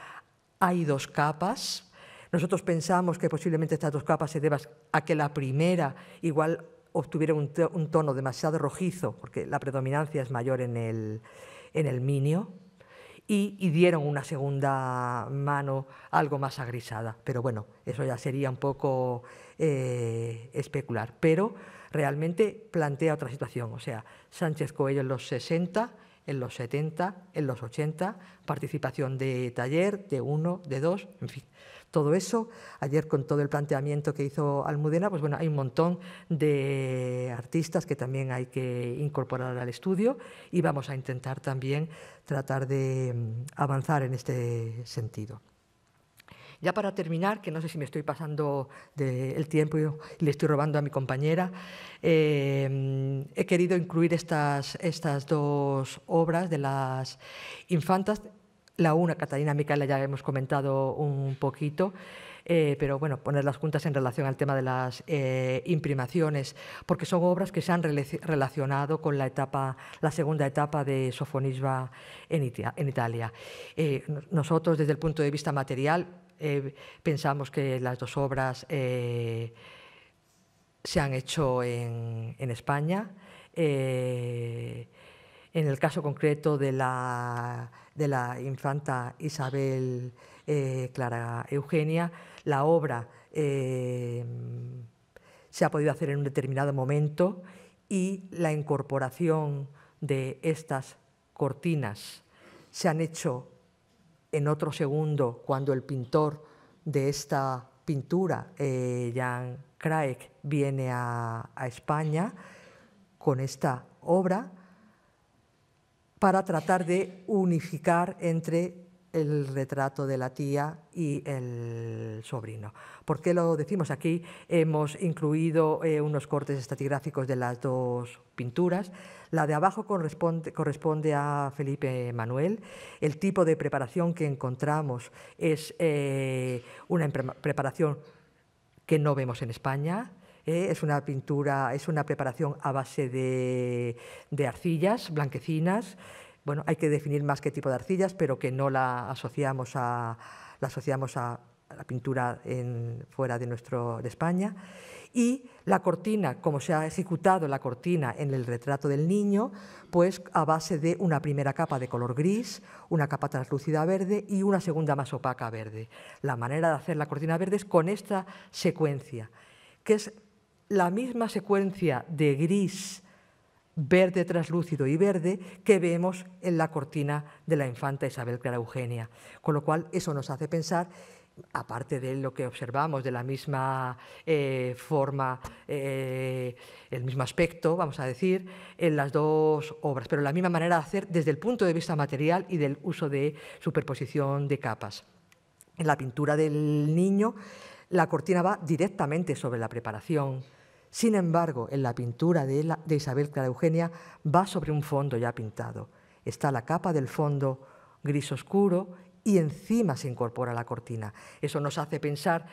hay dos capas, nosotros pensamos que posiblemente estas dos capas se deban a que la primera igual obtuviera un, un tono demasiado rojizo, porque la predominancia es mayor en el, en el minio, y, dieron una segunda mano algo más agrisada. Pero bueno, eso ya sería un poco eh, especular. Pero realmente plantea otra situación. O sea, Sánchez Coelho en los 60, en los 70, en los 80, participación de taller, de uno, de dos, en fin todo eso. Ayer con todo el planteamiento que hizo Almudena, pues bueno, hay un montón de artistas que también hay que incorporar al estudio y vamos a intentar también tratar de mm, avanzar en este sentido. Ya para terminar, que no sé si me estoy pasando del tiempo y le estoy robando a mi compañera, em, he querido incluir estas, estas dos obras de las infantas la una, Catalina Micaela, ya hemos comentado un poquito. Eh, pero bueno, poner las juntas en relación al tema de las eh, imprimaciones, porque son obras que se han relacionado con la etapa, la segunda etapa de sofonisba en, Italia. Eh, nosotros, desde el punto de vista material, pensamos que las dos obras se han hecho en España en el caso concreto de la, infanta Isabel eh, Clara Eugenia, la obra eh, se ha podido hacer en un determinado momento y la incorporación de estas cortinas se han hecho en otro segundo cuando el pintor de esta pintura, eh, Jan Craig, viene a España con esta obra para tratar de unificar entre el retrato de la tía y el sobrino. ¿Por qué lo decimos aquí? Hemos incluido eh, unos cortes estatigráficos de las dos pinturas. La de abajo corresponde, a Felipe Manuel. El tipo de preparación que encontramos es eh, una preparación que no vemos en España. ¿eh? es una pintura, es una preparación a base de, arcillas blanquecinas. Bueno, hay que definir más qué tipo de arcillas, pero que no la asociamos a, la asociamos a la pintura en, fuera de, nuestro, de España. Y la cortina, como se ha ejecutado la cortina en el retrato del niño, pues a base de una primera capa de color gris, una capa translúcida verde y una segunda más opaca verde. La manera de hacer la cortina verde es con esta secuencia, que es la misma secuencia de gris, verde translúcido y verde que vemos en la cortina de la infanta Isabel Clara Eugenia. Con lo cual, eso nos hace pensar, aparte de lo que observamos, de la misma eh, forma, eh, el mismo aspecto, vamos a decir, en las dos obras, pero la misma manera de hacer desde el punto de vista material y del uso de superposición de capas. En la pintura del niño, la cortina va directamente sobre la preparación sin embargo, en la pintura de, Isabel Clara Eugenia va sobre un fondo ya pintado. Está la capa del fondo gris oscuro y encima se incorpora la cortina. Eso nos hace pensar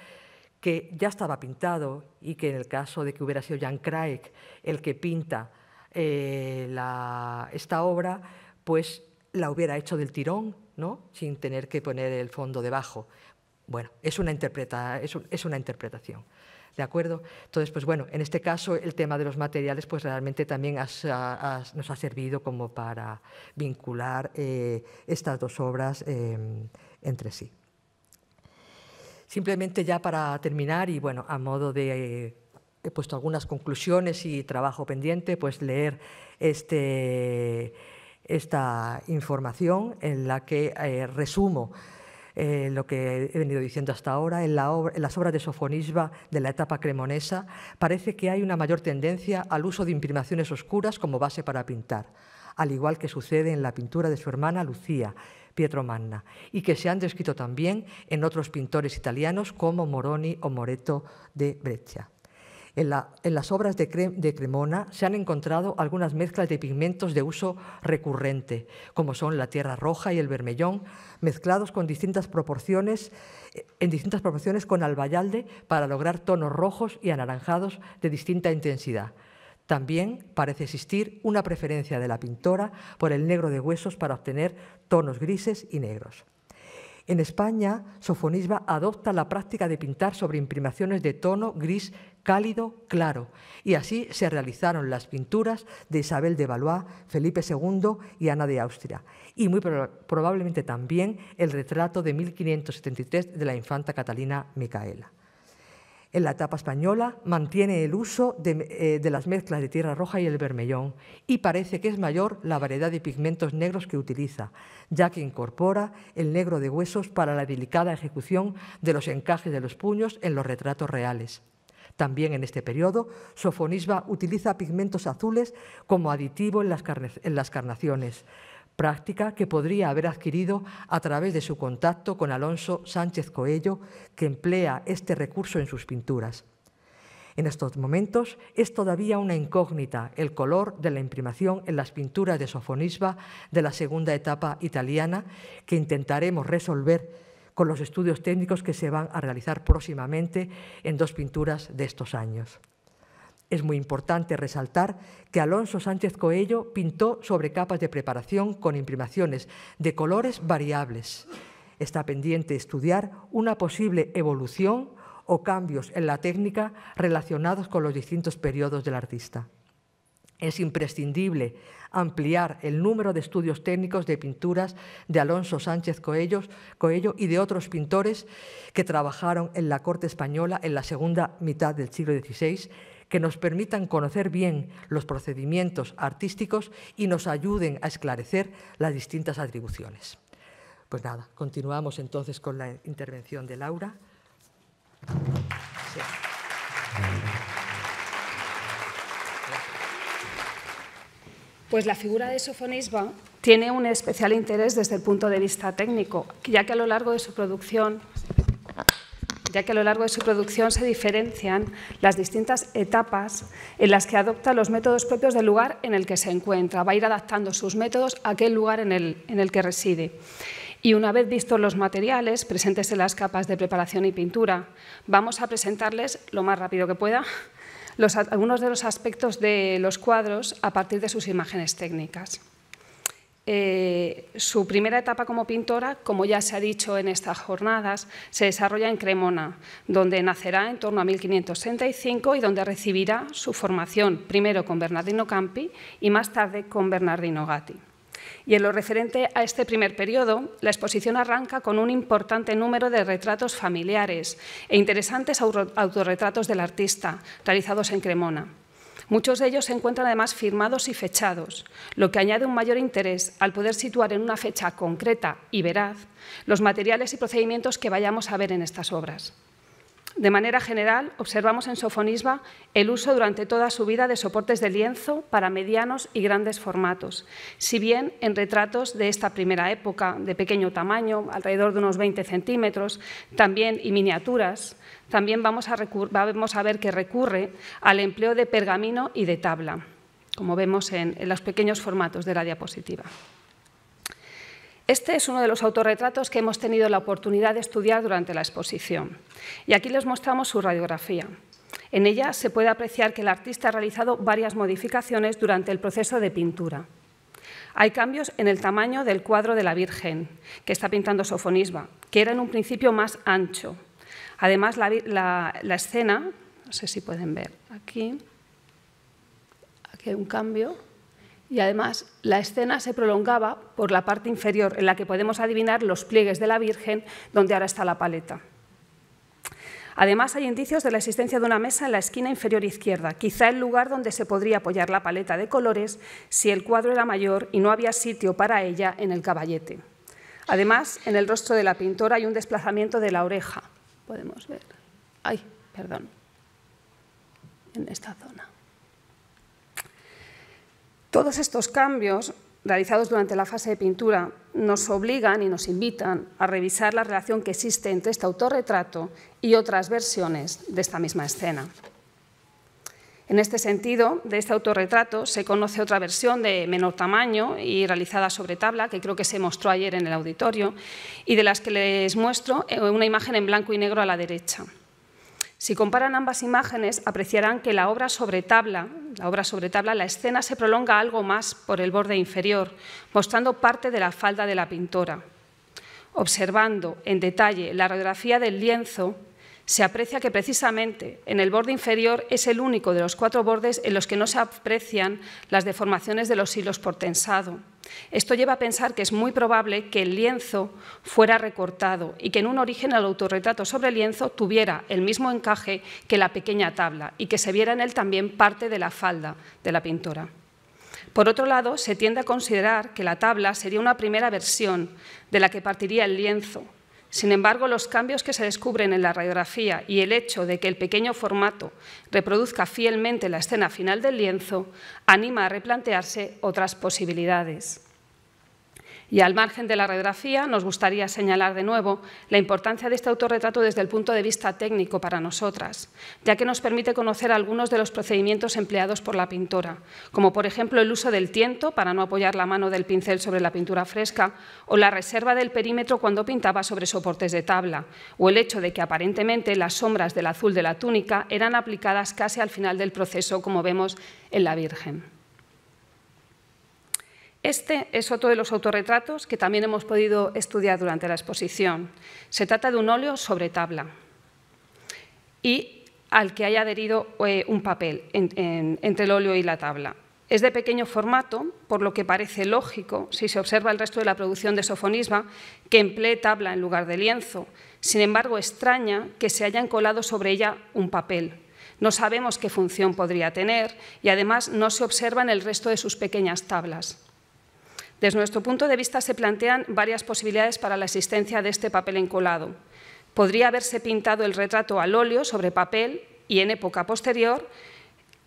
que ya estaba pintado y que en el caso de que hubiera sido Jan Craig el que pinta eh, esta obra, pues la hubiera hecho del tirón, ¿no? sin tener que poner el fondo debajo. Bueno, es una, es, una interpretación. ¿De acuerdo? Entonces, pues bueno, en este caso el tema de los materiales pues realmente también nos ha servido como para vincular eh, estas dos obras em, entre sí. Simplemente ya para terminar y bueno, a modo de... Eh, he puesto algunas conclusiones y trabajo pendiente, pues leer este, esta información en la que eh, resumo eh, lo que he venido diciendo hasta ahora, en, las obras de sofonisba de la etapa cremonesa, parece que hay una mayor tendencia al uso de imprimaciones oscuras como base para pintar, al igual que sucede en la pintura de su hermana Lucía, Pietro Magna y que se han descrito también en otros pintores italianos como Moroni o Moreto de Breccia. En, las obras de, Cremona se han encontrado algunas mezclas de pigmentos de uso recurrente, como son la tierra roja y el vermellón, mezclados con distintas en distintas proporciones con albayalde para lograr tonos rojos y anaranjados de distinta intensidad. También parece existir una preferencia de la pintora por el negro de huesos para obtener tonos grises y negros. En España, Sofonisba adopta la práctica de pintar sobre imprimaciones de tono gris cálido claro, y así se realizaron las pinturas de Isabel de Valois, Felipe II y Ana de Austria, y muy probablemente también el retrato de 1573 de la infanta Catalina Micaela. En la etapa española mantiene el uso eh, de, las mezclas de tierra roja y el vermellón y parece que es mayor la variedad de pigmentos negros que utiliza, ya que incorpora el negro de huesos para la delicada ejecución de los encajes de los puños en los retratos reales. También en este periodo, Sofonisba utiliza pigmentos azules como aditivo en las carnaciones, práctica que podría haber adquirido a través de su contacto con Alonso Sánchez Coello, que emplea este recurso en sus pinturas. En estos momentos es todavía una incógnita el color de la imprimación en las pinturas de Sofonisba de la segunda etapa italiana, que intentaremos resolver con los estudios técnicos que se van a realizar próximamente en dos pinturas de estos años. Es muy importante resaltar que Alonso Sánchez Coello pintó sobre capas de preparación con imprimaciones de colores variables. Está pendiente estudiar una posible evolución o cambios en la técnica relacionados con los distintos periodos del artista. Es imprescindible ampliar el número de estudios técnicos de pinturas de Alonso Sánchez Coello, Coello, y de otros pintores que trabajaron en la corte española en la segunda mitad del siglo XVI que nos permitan conocer bien los procedimientos artísticos y nos ayuden a esclarecer las distintas atribuciones. Pues nada, continuamos entonces con la intervención de Laura. Pues la figura de Sofonisba tiene un especial interés desde el punto de vista técnico, ya que a lo largo de su producción ya que a lo largo de su producción se diferencian las distintas etapas en las que adopta los métodos propios del lugar en el que se encuentra. Va a ir adaptando sus métodos a aquel lugar en el, que reside. Y una vez vistos los materiales presentes en las capas de preparación y pintura, vamos a presentarles lo más rápido que pueda algunos de los aspectos de los cuadros a partir de sus imágenes técnicas. Eh, su primera etapa como pintora, como ya se ha dicho en estas jornadas, se desarrolla en Cremona, donde nacerá en torno a 1565 y donde recibirá su formación primero con Bernardino Campi y más tarde con Bernardino Gatti. Y en lo referente a este primer periodo, la exposición arranca con un importante número de retratos familiares e interesantes autorretratos del artista realizados en Cremona. Muchos de ellos se encuentran además firmados y fechados, lo que añade un mayor interés al poder situar en una fecha concreta y veraz los materiales y procedimientos que vayamos a ver en estas obras de manera general, observamos en Sofonisba el uso durante toda su vida de soportes de lienzo para medianos y grandes formatos, si bien en retratos de esta primera época, de pequeño tamaño, alrededor de unos 20 centímetros, también y miniaturas, también vamos a, ver que recurre al empleo de pergamino y de tabla, como vemos en los pequeños formatos de la diapositiva. Este es uno de los autorretratos que hemos tenido la oportunidad de estudiar durante la exposición. Y aquí les mostramos su radiografía. En ella se puede apreciar que el artista ha realizado varias modificaciones durante el proceso de pintura. Hay cambios en el tamaño del cuadro de la Virgen, que está pintando Sofonisba, que era en un principio más ancho. Además, la, escena, no sé si pueden ver aquí, aquí hay un cambio, y además la escena se prolongaba por la parte inferior en la que podemos adivinar los pliegues de la Virgen donde ahora está la paleta. Además, hay indicios de la existencia de una mesa en la esquina inferior izquierda, quizá el lugar donde se podría apoyar la paleta de colores si el cuadro era mayor y no había sitio para ella en el caballete. Además, en el rostro de la pintora hay un desplazamiento de la oreja. Podemos ver. Ay, perdón. En esta zona. Todos estos cambios realizados durante la fase de pintura nos obligan y nos invitan a revisar la relación que existe entre este autorretrato y otras versiones de esta misma escena. En este sentido, de este autorretrato se conoce otra versión de menor tamaño y realizada sobre tabla, que creo que se mostró ayer en el auditorio, y de las que les muestro eh, una imagen en blanco y negro a la derecha. Si comparan ambas imágenes, apreciarán que la obra sobre tabla, la obra sobre tabla, la escena se prolonga algo más por el borde inferior, mostrando parte de la falda de la pintora. Observando en detalle la radiografía del lienzo, se aprecia que precisamente en el borde inferior es el único de los cuatro bordes en los que no se aprecian las deformaciones de los hilos por tensado. Esto lleva a pensar que es muy probable que el lienzo fuera recortado y que en un origen el autorretrato sobre lienzo tuviera el mismo encaje que la pequeña tabla y que se viera en él también parte de la falda de la pintora. Por otro lado, se tiende a considerar que la tabla sería una primera versión de la que partiría el lienzo, sin embargo, los cambios que se descubren en la radiografía y el hecho de que el pequeño formato reproduzca fielmente la escena final del lienzo anima a replantearse otras posibilidades. Y al margen de la radiografía, nos gustaría señalar de nuevo la importancia de este autorretrato desde el punto de vista técnico para nosotras, ya que nos permite conocer algunos de los procedimientos empleados por la pintora, como por ejemplo el uso del tiento para no apoyar la mano del pincel sobre la pintura fresca, o la reserva del perímetro cuando pintaba sobre soportes de tabla, o el hecho de que aparentemente las sombras del azul de la túnica eran aplicadas casi al final del proceso, como vemos en la Virgen. Este es otro de los autorretratos que también hemos podido estudiar durante la exposición. Se trata de un óleo sobre tabla y al que haya adherido eh, un papel entre el óleo y la tabla. Es de pequeño formato, por lo que parece lógico, si se observa el resto de la producción de sofonisma, que emplee tabla en lugar de lienzo. Sin embargo, extraña que se hayan colado sobre ella un papel. No sabemos qué función podría tener y además no se observa en el resto de sus pequeñas tablas. Desde nuestro punto de vista se plantean varias posibilidades para la existencia de este papel encolado. Podría haberse pintado el retrato al óleo sobre papel y en época posterior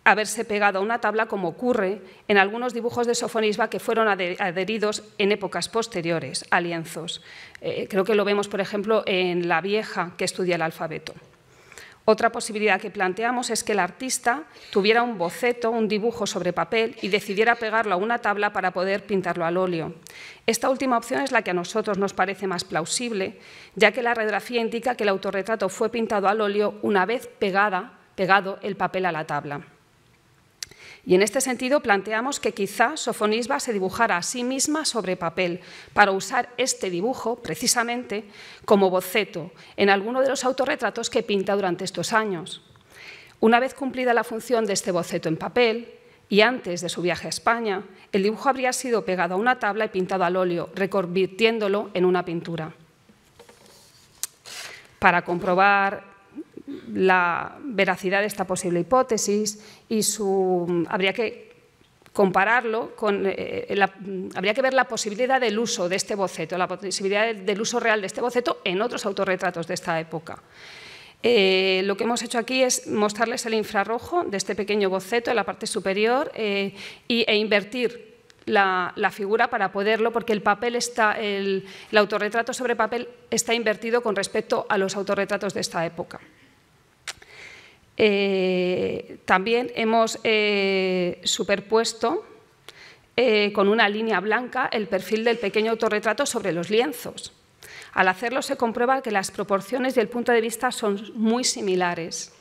haberse pegado a una tabla como ocurre en algunos dibujos de Sofonisba que fueron adheridos en épocas posteriores a lienzos. Eh, creo que lo vemos, por ejemplo, en La vieja que estudia el alfabeto. Otra posibilidad que planteamos es que el artista tuviera un boceto, un dibujo sobre papel y decidiera pegarlo a una tabla para poder pintarlo al óleo. Esta última opción es la que a nosotros nos parece más plausible, ya que la radiografía indica que el autorretrato fue pintado al óleo una vez pegada, pegado el papel a la tabla. Y en este sentido planteamos que quizás Sofonisba se dibujara a sí misma sobre papel para usar este dibujo precisamente como boceto en alguno de los autorretratos que pinta durante estos años. Una vez cumplida la función de este boceto en papel, y antes de su viaje a España, el dibujo habría sido pegado a una tabla y pintado al óleo, reconvirtiéndolo en una pintura. Para comprobar la veracidad de esta posible hipótesis y habría que compararlo con, eh, eh, habría que ver la posibilidad del uso de este boceto, la posibilidad del uso real de este boceto en otros autorretratos de esta época. Eh, lo que hemos hecho aquí es mostrarles el infrarrojo de este pequeño boceto en la parte superior e invertir la, figura para poderlo, porque papel el autorretrato sobre papel está invertido con respecto a los autorretratos de esta época. Eh, también hemos eh, superpuesto eh, con una línea blanca el perfil del pequeño autorretrato sobre los lienzos. Al hacerlo se comprueba que las proporciones y el punto de vista son muy similares.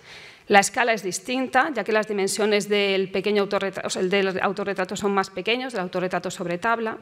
La escala es distinta, ya que las dimensiones del pequeño autorretrato, son más pequeños, del autorretrato sobre tabla.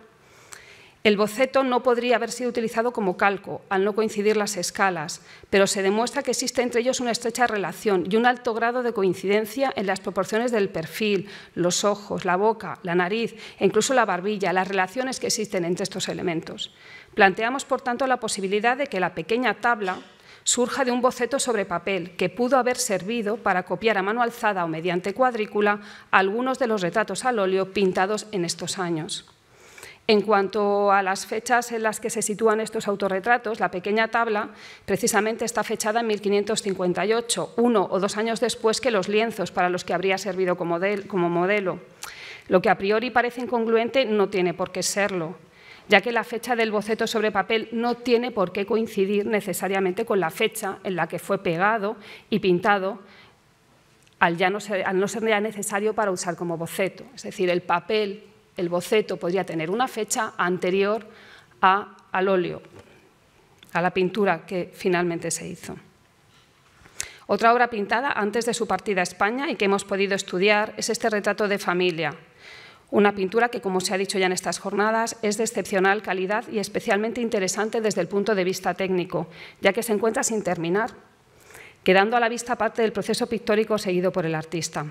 El boceto no podría haber sido utilizado como calco, al no coincidir las escalas, pero se demuestra que existe entre ellos una estrecha relación y un alto grado de coincidencia en las proporciones del perfil, los ojos, la boca, la nariz e incluso la barbilla, las relaciones que existen entre estos elementos. Planteamos, por tanto, la posibilidad de que la pequeña tabla surja de un boceto sobre papel que pudo haber servido para copiar a mano alzada o mediante cuadrícula algunos de los retratos al óleo pintados en estos años. En cuanto a las fechas en las que se sitúan estos autorretratos, la pequeña tabla precisamente está fechada en 1558, uno o dos años después que los lienzos para los que habría servido como modelo. Lo que a priori parece incongruente no tiene por qué serlo, ya que la fecha del boceto sobre papel no tiene por qué coincidir necesariamente con la fecha en la que fue pegado y pintado al, ya no ser, ya necesario para usar como boceto. Es decir, el papel el boceto podría tener una fecha anterior a, al óleo, a la pintura que finalmente se hizo. Otra obra pintada antes de su partida a España y que hemos podido estudiar es este retrato de familia, una pintura que, como se ha dicho ya en estas jornadas, es de excepcional calidad y especialmente interesante desde el punto de vista técnico, ya que se encuentra sin terminar, quedando a la vista parte del proceso pictórico seguido por el artista.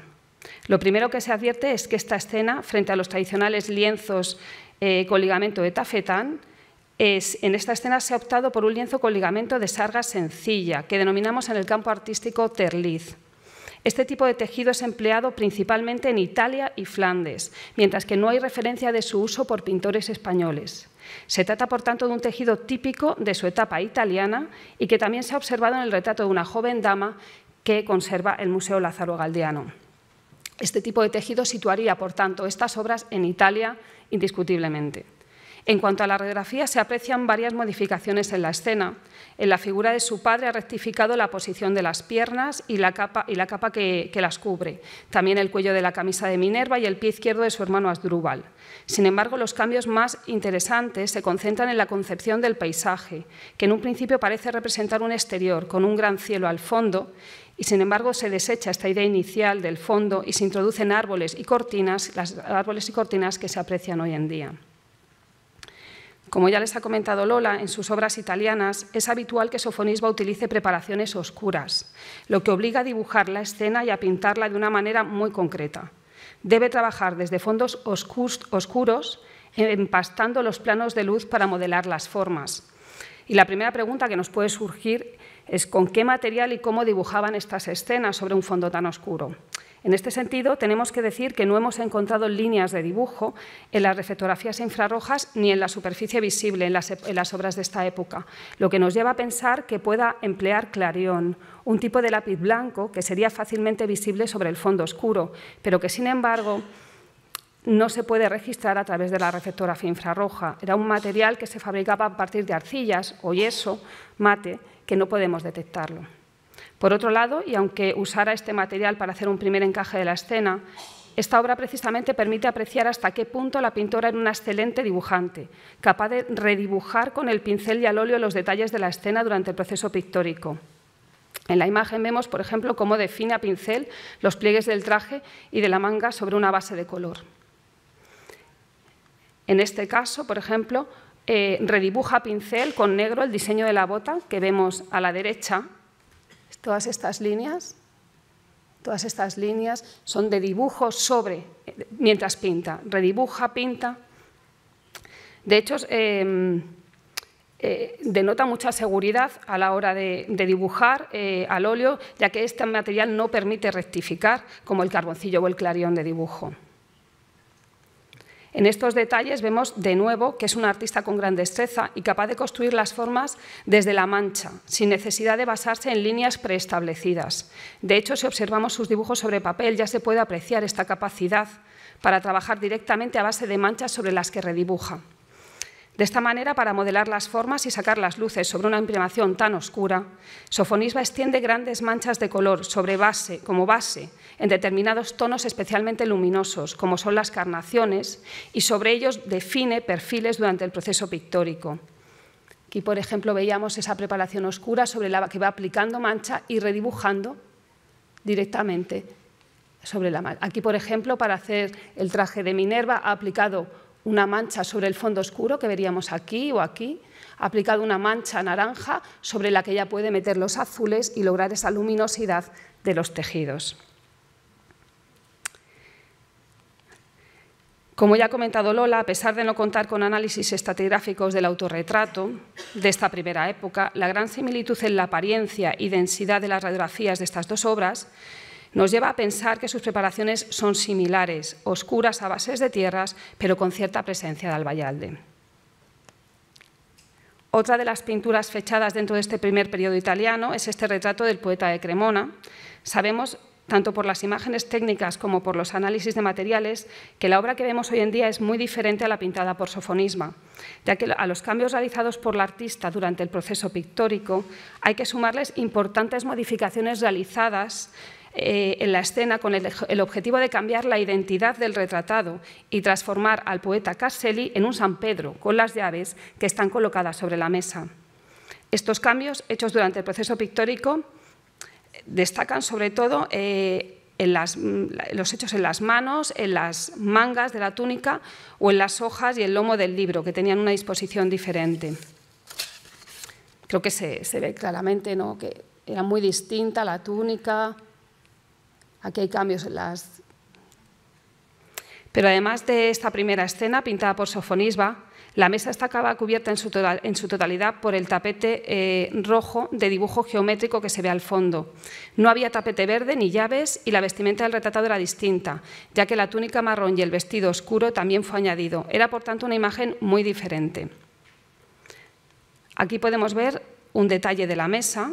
Lo primero que se advierte es que esta escena, frente a los tradicionales lienzos eh, con ligamento de tafetán, en esta escena se ha optado por un lienzo con ligamento de sarga sencilla, que denominamos en el campo artístico terliz. Este tipo de tejido es empleado principalmente en Italia y Flandes, mientras que no hay referencia de su uso por pintores españoles. Se trata, por tanto, de un tejido típico de su etapa italiana y que también se ha observado en el retrato de una joven dama que conserva el Museo Lázaro Galdiano. Este tipo de tejido situaría, por tanto, estas obras en Italia indiscutiblemente. En cuanto a la radiografía, se aprecian varias modificaciones en la escena. En la figura de su padre ha rectificado la posición de las piernas y la capa, que, que, las cubre, también el cuello de la camisa de Minerva y el pie izquierdo de su hermano Asdrúbal. Sin embargo, los cambios más interesantes se concentran en la concepción del paisaje, que en un principio parece representar un exterior con un gran cielo al fondo y sin embargo se desecha esta idea inicial del fondo y se introducen árboles y cortinas, las árboles y cortinas que se aprecian hoy en día. Como ya les ha comentado Lola, en sus obras italianas es habitual que Sofonisba utilice preparaciones oscuras, lo que obliga a dibujar la escena y a pintarla de una manera muy concreta. Debe trabajar desde fondos oscuros, oscuros empastando los planos de luz para modelar las formas. Y la primera pregunta que nos puede surgir es con qué material y cómo dibujaban estas escenas sobre un fondo tan oscuro. En este sentido, tenemos que decir que no hemos encontrado líneas de dibujo en las reflectografías infrarrojas ni en la superficie visible en las, obras de esta época, lo que nos lleva a pensar que pueda emplear clarión, un tipo de lápiz blanco que sería fácilmente visible sobre el fondo oscuro, pero que, sin embargo, no se puede registrar a través de la reflectografía infrarroja. Era un material que se fabricaba a partir de arcillas o yeso, mate, que no podemos detectarlo. Por otro lado, y aunque usara este material para hacer un primer encaje de la escena, esta obra precisamente permite apreciar hasta qué punto la pintora era una excelente dibujante, capaz de redibujar con el pincel y al óleo los detalles de la escena durante el proceso pictórico. En la imagen vemos, por ejemplo, cómo define a pincel los pliegues del traje y de la manga sobre una base de color. En este caso, por ejemplo, eh, redibuja pincel con negro el diseño de la bota que vemos a la derecha. Todas estas líneas, todas estas líneas son de dibujo sobre, mientras pinta, redibuja, pinta. De hecho, em, eh, denota mucha seguridad a la hora de, dibujar eh, al óleo, ya que este material no permite rectificar como el carboncillo o el clarión de dibujo. En estos detalles vemos de nuevo que es un artista con gran destreza y capaz de construir las formas desde la mancha, sin necesidad de basarse en líneas preestablecidas. De hecho, si observamos sus dibujos sobre papel, ya se puede apreciar esta capacidad para trabajar directamente a base de manchas sobre las que redibuja. De esta manera, para modelar las formas y sacar las luces sobre una imprimación tan oscura, Sofonisba extiende grandes manchas de color sobre base, como base en determinados tonos especialmente luminosos, como son las carnaciones, y sobre ellos define perfiles durante el proceso pictórico. Aquí, por ejemplo, veíamos esa preparación oscura sobre la que va aplicando mancha y redibujando directamente sobre la mancha. Aquí, por ejemplo, para hacer el traje de Minerva ha aplicado una mancha sobre el fondo oscuro que veríamos aquí o aquí, aplicado una mancha naranja sobre la que ya puede meter los azules y lograr esa luminosidad de los tejidos. Como ya ha comentado Lola, a pesar de no contar con análisis estratigráficos del autorretrato de esta primera época, la gran similitud en la apariencia y densidad de las radiografías de estas dos obras nos lleva a pensar que sus preparaciones son similares, oscuras a bases de tierras, pero con cierta presencia de albayalde. Otra de las pinturas fechadas dentro de este primer periodo italiano es este retrato del poeta de Cremona. Sabemos, tanto por las imágenes técnicas como por los análisis de materiales, que la obra que vemos hoy en día es muy diferente a la pintada por sofonisma, ya que a los cambios realizados por la artista durante el proceso pictórico hay que sumarles importantes modificaciones realizadas eh, en la escena con el, objetivo de cambiar la identidad del retratado y transformar al poeta Castelli en un San Pedro con las llaves que están colocadas sobre la mesa. Estos cambios, hechos durante el proceso pictórico, destacan sobre todo eh, en mm, los hechos en las manos, en las mangas de la túnica o en las hojas y el lomo del libro, que tenían una disposición diferente. Creo que se, se ve claramente ¿no? que era muy distinta la túnica, Aquí hay cambios en las... Pero además de esta primera escena pintada por Sofonisba, la mesa está acaba cubierta en su, totalidad por el tapete eh, rojo de dibujo geométrico que se ve al fondo. No había tapete verde ni llaves y la vestimenta del retratado era distinta, ya que la túnica marrón y el vestido oscuro también fue añadido. Era, por tanto, una imagen muy diferente. Aquí podemos ver un detalle de la mesa,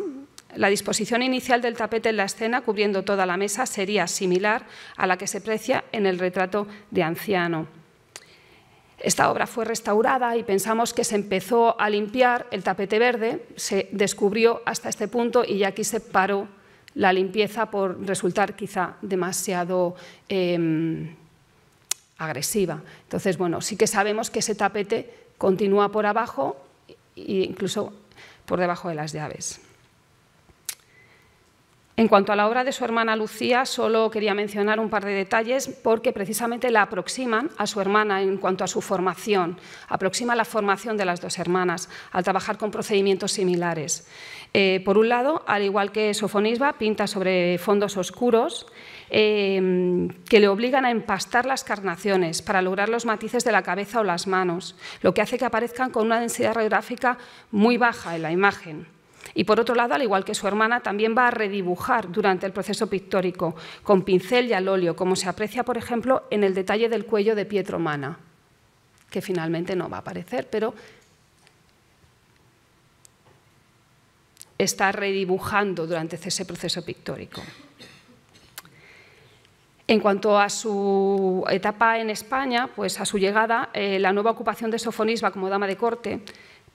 la disposición inicial del tapete en la escena, cubriendo toda la mesa, sería similar a la que se precia en el retrato de anciano. Esta obra fue restaurada y pensamos que se empezó a limpiar el tapete verde, se descubrió hasta este punto y ya aquí se paró la limpieza por resultar quizá demasiado em, agresiva. Entonces, bueno, sí que sabemos que ese tapete continúa por abajo e incluso por debajo de las llaves. En cuanto a la obra de su hermana Lucía, solo quería mencionar un par de detalles porque precisamente la aproximan a su hermana en cuanto a su formación, aproxima la formación de las dos hermanas al trabajar con procedimientos similares. Eh, por un lado, al igual que Sofonisba, pinta sobre fondos oscuros eh, que le obligan a empastar las carnaciones para lograr los matices de la cabeza o las manos, lo que hace que aparezcan con una densidad radiográfica muy baja en la imagen. Y por otro lado, al igual que su hermana, también va a redibujar durante el proceso pictórico con pincel y al óleo, como se aprecia, por ejemplo, en el detalle del cuello de Pietro Mana, que finalmente no va a aparecer, pero está redibujando durante ese proceso pictórico. En cuanto a su etapa en España, pues a su llegada, eh, la nueva ocupación de Sofonisba como dama de corte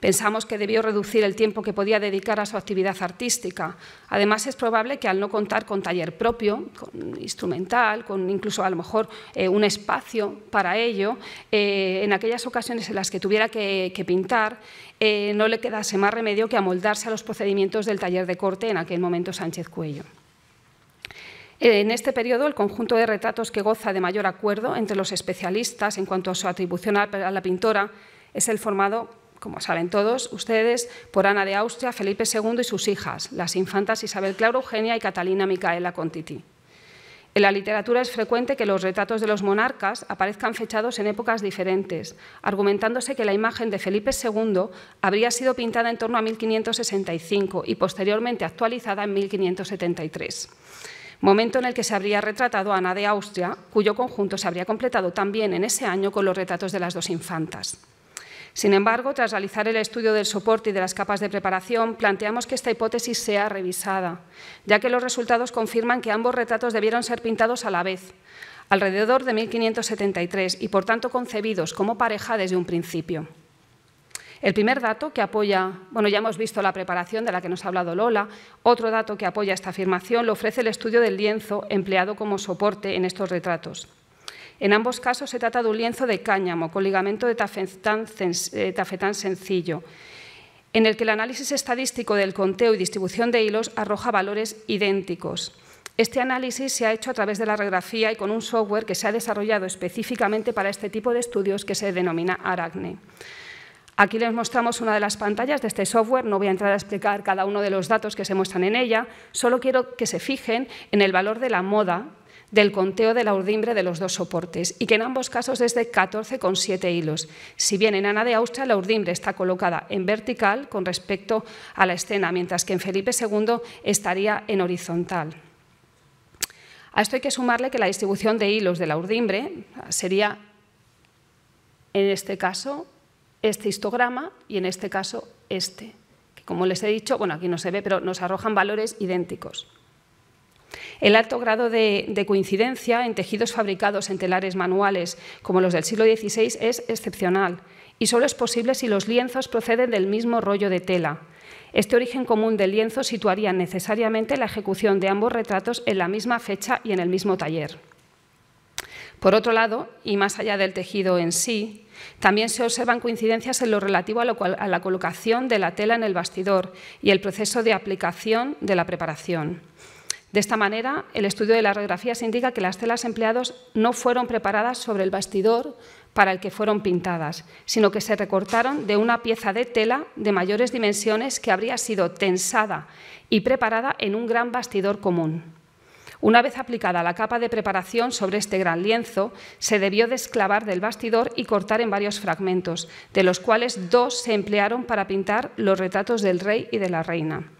Pensamos que debió reducir el tiempo que podía dedicar a su actividad artística. Además, es probable que al no contar con taller propio, con instrumental, con incluso a lo mejor eh, un espacio para ello, eh, en aquellas ocasiones en las que tuviera que, pintar, eh, no le quedase más remedio que amoldarse a los procedimientos del taller de corte en aquel momento Sánchez Cuello. En este periodo, el conjunto de retratos que goza de mayor acuerdo entre los especialistas en cuanto a su atribución a la pintora es el formado como saben todos ustedes, por Ana de Austria, Felipe II y sus hijas, las infantas Isabel Clara Eugenia y Catalina Micaela Contiti. En la literatura es frecuente que los retratos de los monarcas aparezcan fechados en épocas diferentes, argumentándose que la imagen de Felipe II habría sido pintada en torno a 1565 y posteriormente actualizada en 1573, momento en el que se habría retratado a Ana de Austria, cuyo conjunto se habría completado también en ese año con los retratos de las dos infantas. Sin embargo, tras realizar el estudio del soporte y de las capas de preparación, planteamos que esta hipótesis sea revisada, ya que los resultados confirman que ambos retratos debieron ser pintados a la vez, alrededor de 1573, y por tanto concebidos como pareja desde un principio. El primer dato que apoya, bueno, ya hemos visto la preparación de la que nos ha hablado Lola, otro dato que apoya esta afirmación lo ofrece el estudio del lienzo empleado como soporte en estos retratos. En ambos casos se trata de un lienzo de cáñamo con ligamento de eh, tafetán, sencillo, en el que el análisis estadístico del conteo y distribución de hilos arroja valores idénticos. Este análisis se ha hecho a través de la radiografía y con un software que se ha desarrollado específicamente para este tipo de estudios que se denomina Aracne. Aquí les mostramos una de las pantallas de este software, no voy a entrar a explicar cada uno de los datos que se muestran en ella, solo quiero que se fijen en el valor de la moda del conteo de la urdimbre de los dos soportes y que en ambos casos es de 14,7 hilos. Si bien en Ana de Austria la urdimbre está colocada en vertical con respecto a la escena, mientras que en Felipe II estaría en horizontal. A esto hay que sumarle que la distribución de hilos de la urdimbre sería, en este caso, este histograma y en este caso, este. Que como les he dicho, bueno, aquí no se ve, pero nos arrojan valores idénticos. El alto grado de, coincidencia en tejidos fabricados en telares manuales como los del siglo XVI es excepcional y solo es posible si los lienzos proceden del mismo rollo de tela. Este origen común del lienzo situaría necesariamente la ejecución de ambos retratos en la misma fecha y en el mismo taller. Por otro lado, y más allá del tejido en sí, también se observan coincidencias en lo relativo a, la colocación de la tela en el bastidor y el proceso de aplicación de la preparación. De esta manera, el estudio de la se indica que las telas empleadas no fueron preparadas sobre el bastidor para el que fueron pintadas, sino que se recortaron de una pieza de tela de mayores dimensiones que habría sido tensada y preparada en un gran bastidor común. Una vez aplicada la capa de preparación sobre este gran lienzo, se debió desclavar del bastidor y cortar en varios fragmentos, de los cuales dos se emplearon para pintar los retratos del rey y de la reina.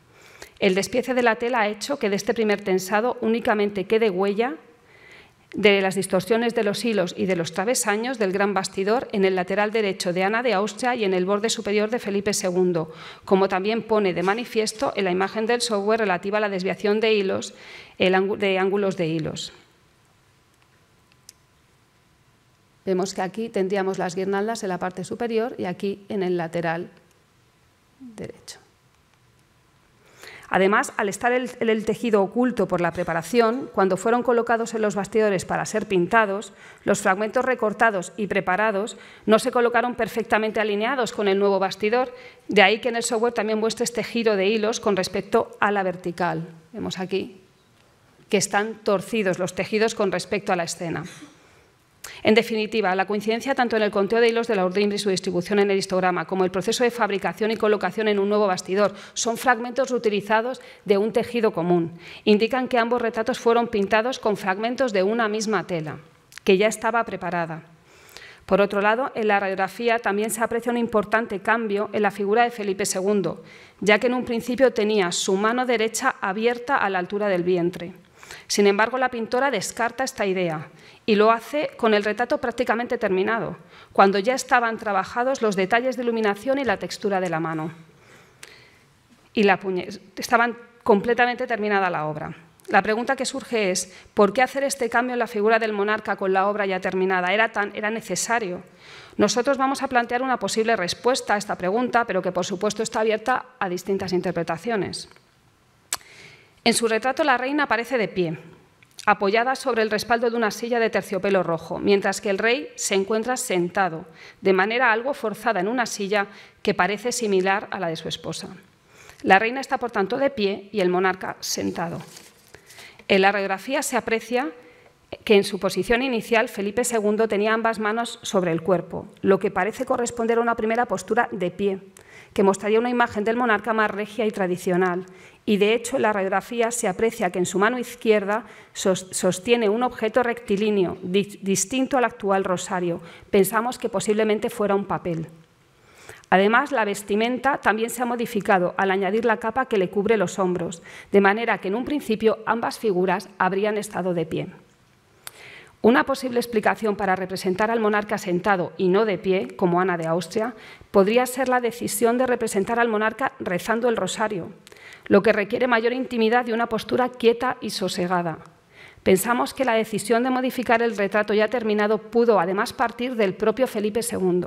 El despiece de la tela ha hecho que de este primer tensado únicamente quede huella de las distorsiones de los hilos y de los travesaños del gran bastidor en el lateral derecho de Ana de Austria y en el borde superior de Felipe II, como también pone de manifiesto en la imagen del software relativa a la desviación de hilos, de ángulos de hilos. Vemos que aquí tendríamos las guirnaldas en la parte superior y aquí en el lateral derecho. Además, al estar el, el, tejido oculto por la preparación, cuando fueron colocados en los bastidores para ser pintados, los fragmentos recortados y preparados no se colocaron perfectamente alineados con el nuevo bastidor, de ahí que en el software también muestre este giro de hilos con respecto a la vertical. Vemos aquí que están torcidos los tejidos con respecto a la escena. En definitiva, la coincidencia tanto en el conteo de hilos de la urdimbre y su distribución en el histograma, como el proceso de fabricación y colocación en un nuevo bastidor, son fragmentos utilizados de un tejido común. Indican que ambos retratos fueron pintados con fragmentos de una misma tela, que ya estaba preparada. Por otro lado, en la radiografía también se aprecia un importante cambio en la figura de Felipe II, ya que en un principio tenía su mano derecha abierta a la altura del vientre. Sin embargo, la pintora descarta esta idea y lo hace con el retrato prácticamente terminado, cuando ya estaban trabajados los detalles de iluminación y la textura de la mano. Y la estaban completamente terminada la obra. La pregunta que surge es, ¿por qué hacer este cambio en la figura del monarca con la obra ya terminada? ¿Era, tan, ¿Era necesario? Nosotros vamos a plantear una posible respuesta a esta pregunta, pero que por supuesto está abierta a distintas interpretaciones. En su retrato la reina aparece de pie, apoyada sobre el respaldo de una silla de terciopelo rojo, mientras que el rey se encuentra sentado, de manera algo forzada en una silla que parece similar a la de su esposa. La reina está por tanto de pie y el monarca sentado. En la radiografía se aprecia que en su posición inicial Felipe II tenía ambas manos sobre el cuerpo, lo que parece corresponder a una primera postura de pie, que mostraría una imagen del monarca más regia y tradicional, y de hecho en la radiografía se aprecia que en su mano izquierda sostiene un objeto rectilíneo distinto al actual rosario. Pensamos que posiblemente fuera un papel. Además, la vestimenta también se ha modificado al añadir la capa que le cubre los hombros, de manera que en un principio ambas figuras habrían estado de pie. Una posible explicación para representar al monarca sentado y no de pie, como Ana de Austria, podría ser la decisión de representar al monarca rezando el rosario, lo que requiere mayor intimidad y una postura quieta y sosegada. Pensamos que la decisión de modificar el retrato ya terminado pudo además partir del propio Felipe II,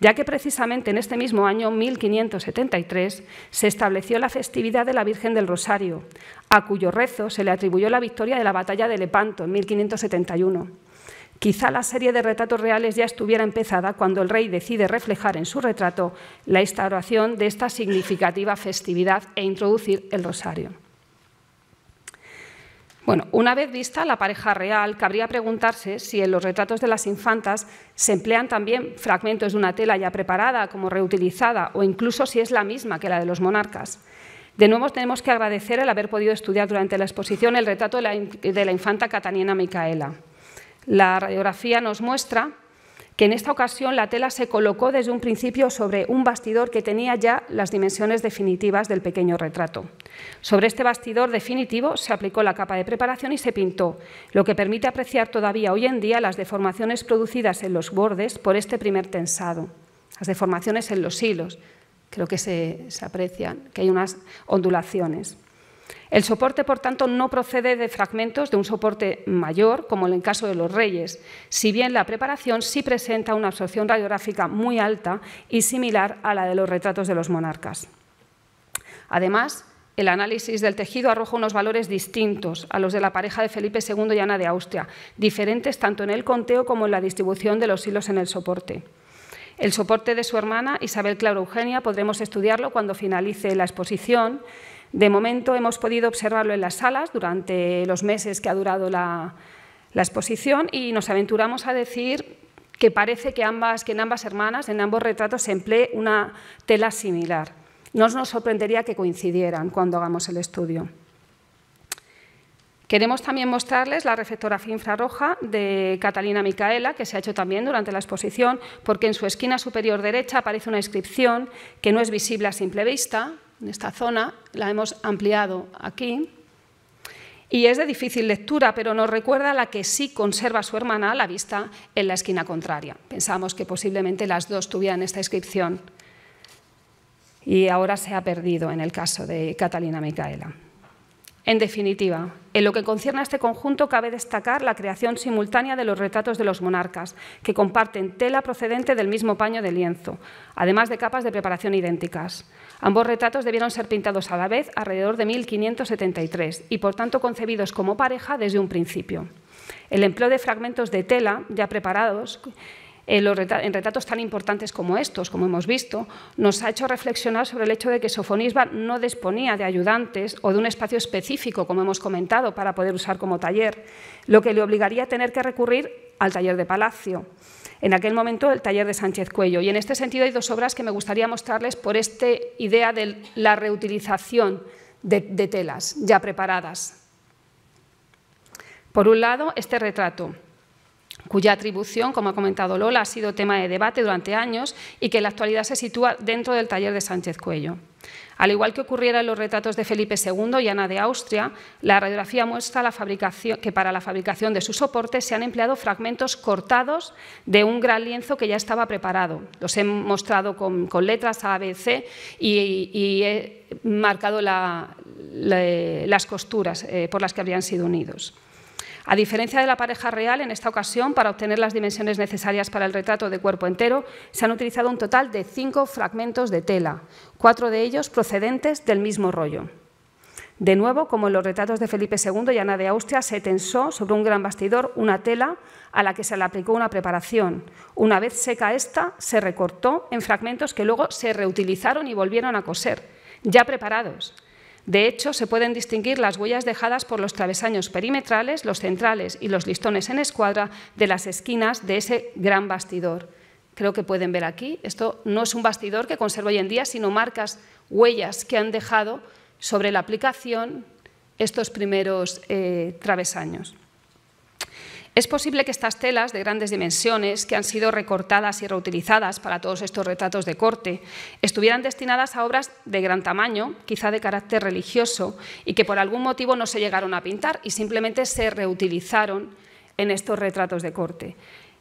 ya que precisamente en este mismo año 1573 se estableció la festividad de la Virgen del Rosario, a cuyo rezo se le atribuyó la victoria de la batalla de Lepanto en 1571 Quizá la serie de retratos reales ya estuviera empezada cuando el rey decide reflejar en su retrato la instauración de esta significativa festividad e introducir el rosario. Bueno, una vez vista la pareja real, cabría preguntarse si en los retratos de las infantas se emplean también fragmentos de una tela ya preparada, como reutilizada, o incluso si es la misma que la de los monarcas. De nuevo, tenemos que agradecer el haber podido estudiar durante la exposición el retrato de la, infanta Catanina Micaela. La radiografía nos muestra que en esta ocasión la tela se colocó desde un principio sobre un bastidor que tenía ya las dimensiones definitivas del pequeño retrato. Sobre este bastidor definitivo se aplicó la capa de preparación y se pintó, lo que permite apreciar todavía hoy en día las deformaciones producidas en los bordes por este primer tensado, las deformaciones en los hilos, creo que se, se aprecian, que hay unas ondulaciones. El soporte, por tanto, no procede de fragmentos de un soporte mayor, como en el caso de los reyes, si bien la preparación sí presenta una absorción radiográfica muy alta y similar a la de los retratos de los monarcas. Además, el análisis del tejido arroja unos valores distintos a los de la pareja de Felipe II y Ana de Austria, diferentes tanto en el conteo como en la distribución de los hilos en el soporte. El soporte de su hermana Isabel Clara Eugenia podremos estudiarlo cuando finalice la exposición de momento hemos podido observarlo en las salas durante los meses que ha durado la, exposición y nos aventuramos a decir que parece que, en ambas hermanas, en ambos retratos, se emplee una tela similar. No nos sorprendería que coincidieran cuando hagamos el estudio. Queremos también mostrarles la reflectografía infrarroja de Catalina Micaela, que se ha hecho también durante la exposición, porque en su esquina superior derecha aparece una inscripción que no es visible a simple vista, en esta zona, la hemos ampliado aquí, y es de difícil lectura, pero nos recuerda la que sí conserva su hermana a la vista en la esquina contraria. Pensamos que posiblemente las dos tuvieran esta inscripción y ahora se ha perdido en el caso de Catalina Micaela. En definitiva, en lo que concierne a este conjunto cabe destacar la creación simultánea de los retratos de los monarcas, que comparten tela procedente del mismo paño de lienzo, además de capas de preparación idénticas. Ambos retratos debieron ser pintados a la vez alrededor de 1573 y por tanto concebidos como pareja desde un principio. El empleo de fragmentos de tela ya preparados eh, en retratos tan importantes como estos, como hemos visto, nos ha hecho reflexionar sobre el hecho de que Sofonisba no disponía de ayudantes o de un espacio específico, como hemos comentado, para poder usar como taller, lo que le obligaría a tener que recurrir al taller de Palacio. En aquel momento, el taller de Sánchez Cuello. Y en este sentido hay dos obras que me gustaría mostrarles por esta idea de la reutilización de, telas ya preparadas. Por un lado, este retrato, cuya atribución, como ha comentado Lola, ha sido tema de debate durante años y que en la actualidad se sitúa dentro del taller de Sánchez Cuello. Al igual que ocurriera en los retratos de Felipe II y Ana de Austria, la radiografía muestra que para la fabricación de sus soportes se han empleado fragmentos cortados de un gran lienzo que ya estaba preparado. Los he mostrado con, letras A, B, C y, he marcado las costuras eh, por las que habrían sido unidos. A diferencia de la pareja real, en esta ocasión, para obtener las dimensiones necesarias para el retrato de cuerpo entero, se han utilizado un total de cinco fragmentos de tela, cuatro de ellos procedentes del mismo rollo. De nuevo, como en los retratos de Felipe II y Ana de Austria, se tensó sobre un gran bastidor una tela a la que se le aplicó una preparación. Una vez seca esta, se recortó en fragmentos que luego se reutilizaron y volvieron a coser, ya preparados, de hecho, se pueden distinguir las huellas dejadas por los travesaños perimetrales, los centrales y los listones en escuadra de las esquinas de ese gran bastidor. Creo que pueden ver aquí, esto no es un bastidor que conservo hoy en día, sino marcas, huellas que han dejado sobre la aplicación estos primeros eh, travesaños. Es posible que estas telas de grandes dimensiones, que han sido recortadas y reutilizadas para todos estos retratos de corte, estuvieran destinadas a obras de gran tamaño, quizá de carácter religioso, y que por algún motivo no se llegaron a pintar y simplemente se reutilizaron en estos retratos de corte.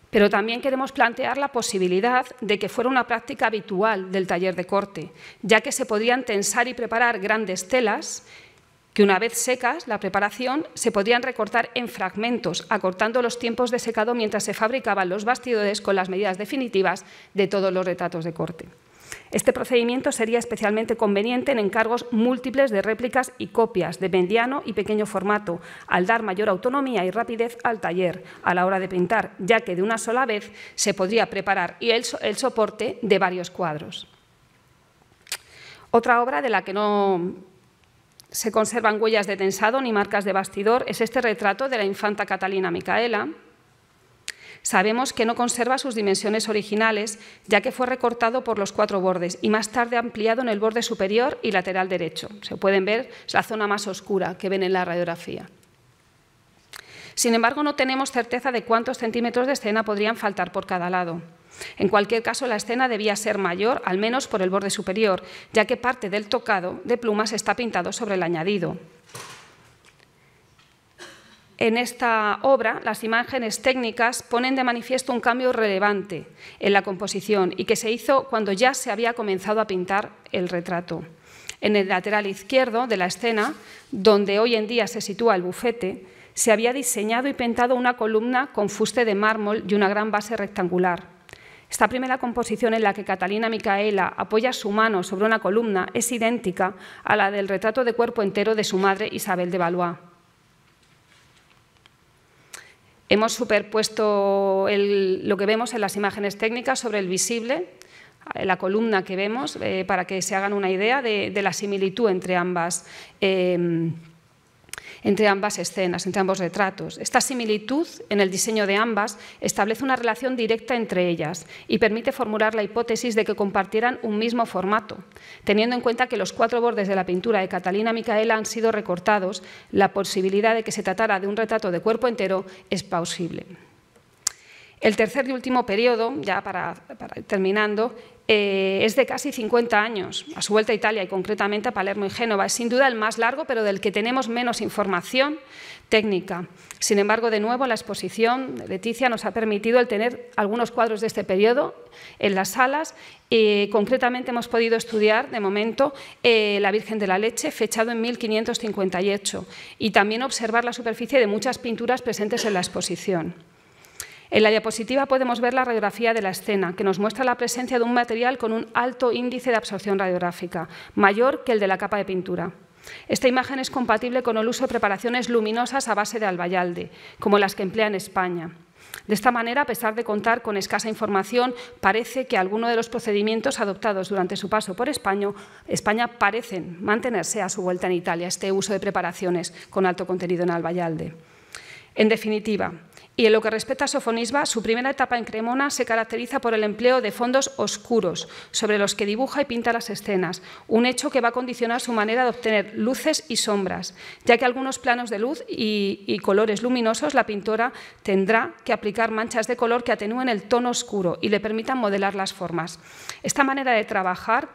Pero también queremos plantear la posibilidad de que fuera una práctica habitual del taller de corte, ya que se podían tensar y preparar grandes telas que una vez secas la preparación se podrían recortar en fragmentos, acortando los tiempos de secado mientras se fabricaban los bastidores con las medidas definitivas de todos los retratos de corte. Este procedimiento sería especialmente conveniente en encargos múltiples de réplicas y copias de mediano y pequeño formato, al dar mayor autonomía y rapidez al taller a la hora de pintar, ya que de una sola vez se podría preparar el soporte de varios cuadros. Otra obra de la que no se conservan huellas de tensado ni marcas de bastidor es este retrato de la infanta Catalina Micaela. Sabemos que no conserva sus dimensiones originales, ya que fue recortado por los cuatro bordes y más tarde ampliado en el borde superior y lateral derecho. Se pueden ver es la zona más oscura que ven en la radiografía. Sin embargo, no tenemos certeza de cuántos centímetros de escena podrían faltar por cada lado. En cualquier caso, la escena debía ser mayor, al menos por el borde superior, ya que parte del tocado de plumas está pintado sobre el añadido. En esta obra, las imágenes técnicas ponen de manifiesto un cambio relevante en la composición y que se hizo cuando ya se había comenzado a pintar el retrato. En el lateral izquierdo de la escena, donde hoy en día se sitúa el bufete, se había diseñado y pintado una columna con fuste de mármol y una gran base rectangular. Esta primera composición en la que Catalina Micaela apoya su mano sobre una columna es idéntica a la del retrato de cuerpo entero de su madre Isabel de Valois. Hemos superpuesto lo que vemos en las imágenes técnicas sobre el visible, eh, la columna que vemos, eh, para que se hagan una idea de, la similitud entre ambas. Eh, entre ambas escenas, entre ambos retratos. Esta similitud en el diseño de ambas establece una relación directa entre ellas y permite formular la hipótesis de que compartieran un mismo formato. Teniendo en cuenta que los cuatro bordes de la pintura de Catalina Micaela han sido recortados, la posibilidad de que se tratara de un retrato de cuerpo entero es plausible. El tercer y último periodo, ya para, terminando, eh, es de casi 50 años, a su vuelta a Italia y concretamente a Palermo y Génova. Es sin duda el más largo, pero del que tenemos menos información técnica. Sin embargo, de nuevo, la exposición de Leticia nos ha permitido el tener algunos cuadros de este periodo en las salas. Eh, concretamente hemos podido estudiar, de momento, eh, la Virgen de la Leche, fechado en 1558, y también observar la superficie de muchas pinturas presentes en la exposición. En la diapositiva podemos ver la radiografía de la escena, que nos muestra la presencia de un material con un alto índice de absorción radiográfica, mayor que el de la capa de pintura. Esta imagen es compatible con el uso de preparaciones luminosas a base de albayalde, como las que emplea en España. De esta manera, a pesar de contar con escasa información, parece que algunos de los procedimientos adoptados durante su paso por España, España parecen mantenerse a su vuelta en Italia, este uso de preparaciones con alto contenido en albayalde. En definitiva, y en lo que respecta a Sofonisba, su primera etapa en Cremona se caracteriza por el empleo de fondos oscuros sobre los que dibuja y pinta las escenas, un hecho que va a condicionar su manera de obtener luces y sombras, ya que algunos planos de luz y, y colores luminosos la pintora tendrá que aplicar manchas de color que atenúen el tono oscuro y le permitan modelar las formas. Esta manera de trabajar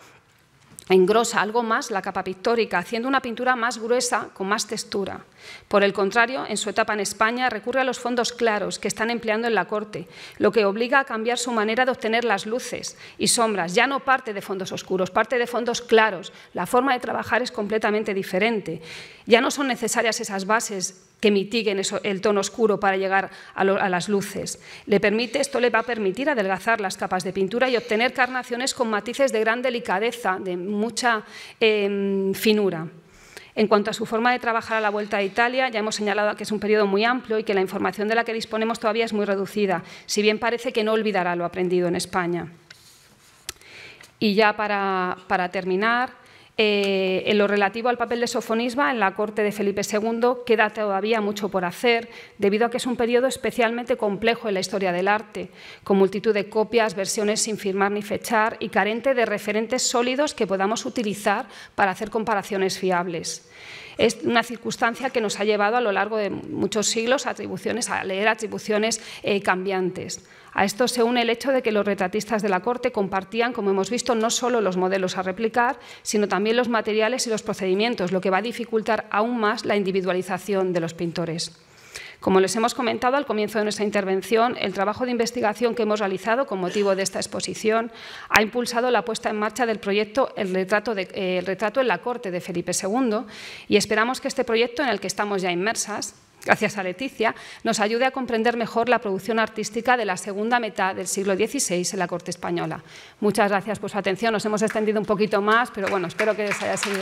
engrosa algo más la capa pictórica, haciendo una pintura más gruesa, con más textura. Por el contrario, en su etapa en España recurre a los fondos claros que están empleando en la corte, lo que obliga a cambiar su manera de obtener las luces y sombras. Ya no parte de fondos oscuros, parte de fondos claros. La forma de trabajar es completamente diferente. Ya no son necesarias esas bases que mitiguen el tono oscuro para llegar a, las luces. Le permite, esto le va a permitir adelgazar las capas de pintura y obtener carnaciones con matices de gran delicadeza, de mucha em, finura. En cuanto a su forma de trabajar a la vuelta a Italia, ya hemos señalado que es un periodo muy amplio y que la información de la que disponemos todavía es muy reducida, si bien parece que no olvidará lo aprendido en España. Y ya para terminar, eh, en lo relativo al papel de sofonismo, en la corte de Felipe II queda todavía mucho por hacer, debido a que es un periodo especialmente complejo en la historia del arte, con multitud de copias, versiones sin firmar ni fechar y carente de referentes sólidos que podamos utilizar para hacer comparaciones fiables. Es una circunstancia que nos ha llevado a lo largo de muchos siglos a, atribuciones, a leer atribuciones eh, cambiantes. A esto se une el hecho de que los retratistas de la corte compartían, como hemos visto, no solo los modelos a replicar, sino también los materiales y los procedimientos, lo que va a dificultar aún más la individualización de los pintores. Como les hemos comentado al comienzo de nuestra intervención, el trabajo de investigación que hemos realizado con motivo de esta exposición ha impulsado la puesta en marcha del proyecto El retrato, eh, en la corte de Felipe II y esperamos que este proyecto en el que estamos ya inmersas gracias a Leticia, nos ayude a comprender mejor la producción artística de la segunda mitad del siglo XVI en la corte española. Muchas gracias por su atención. Nos hemos extendido un poquito más, pero bueno, espero que les haya sido...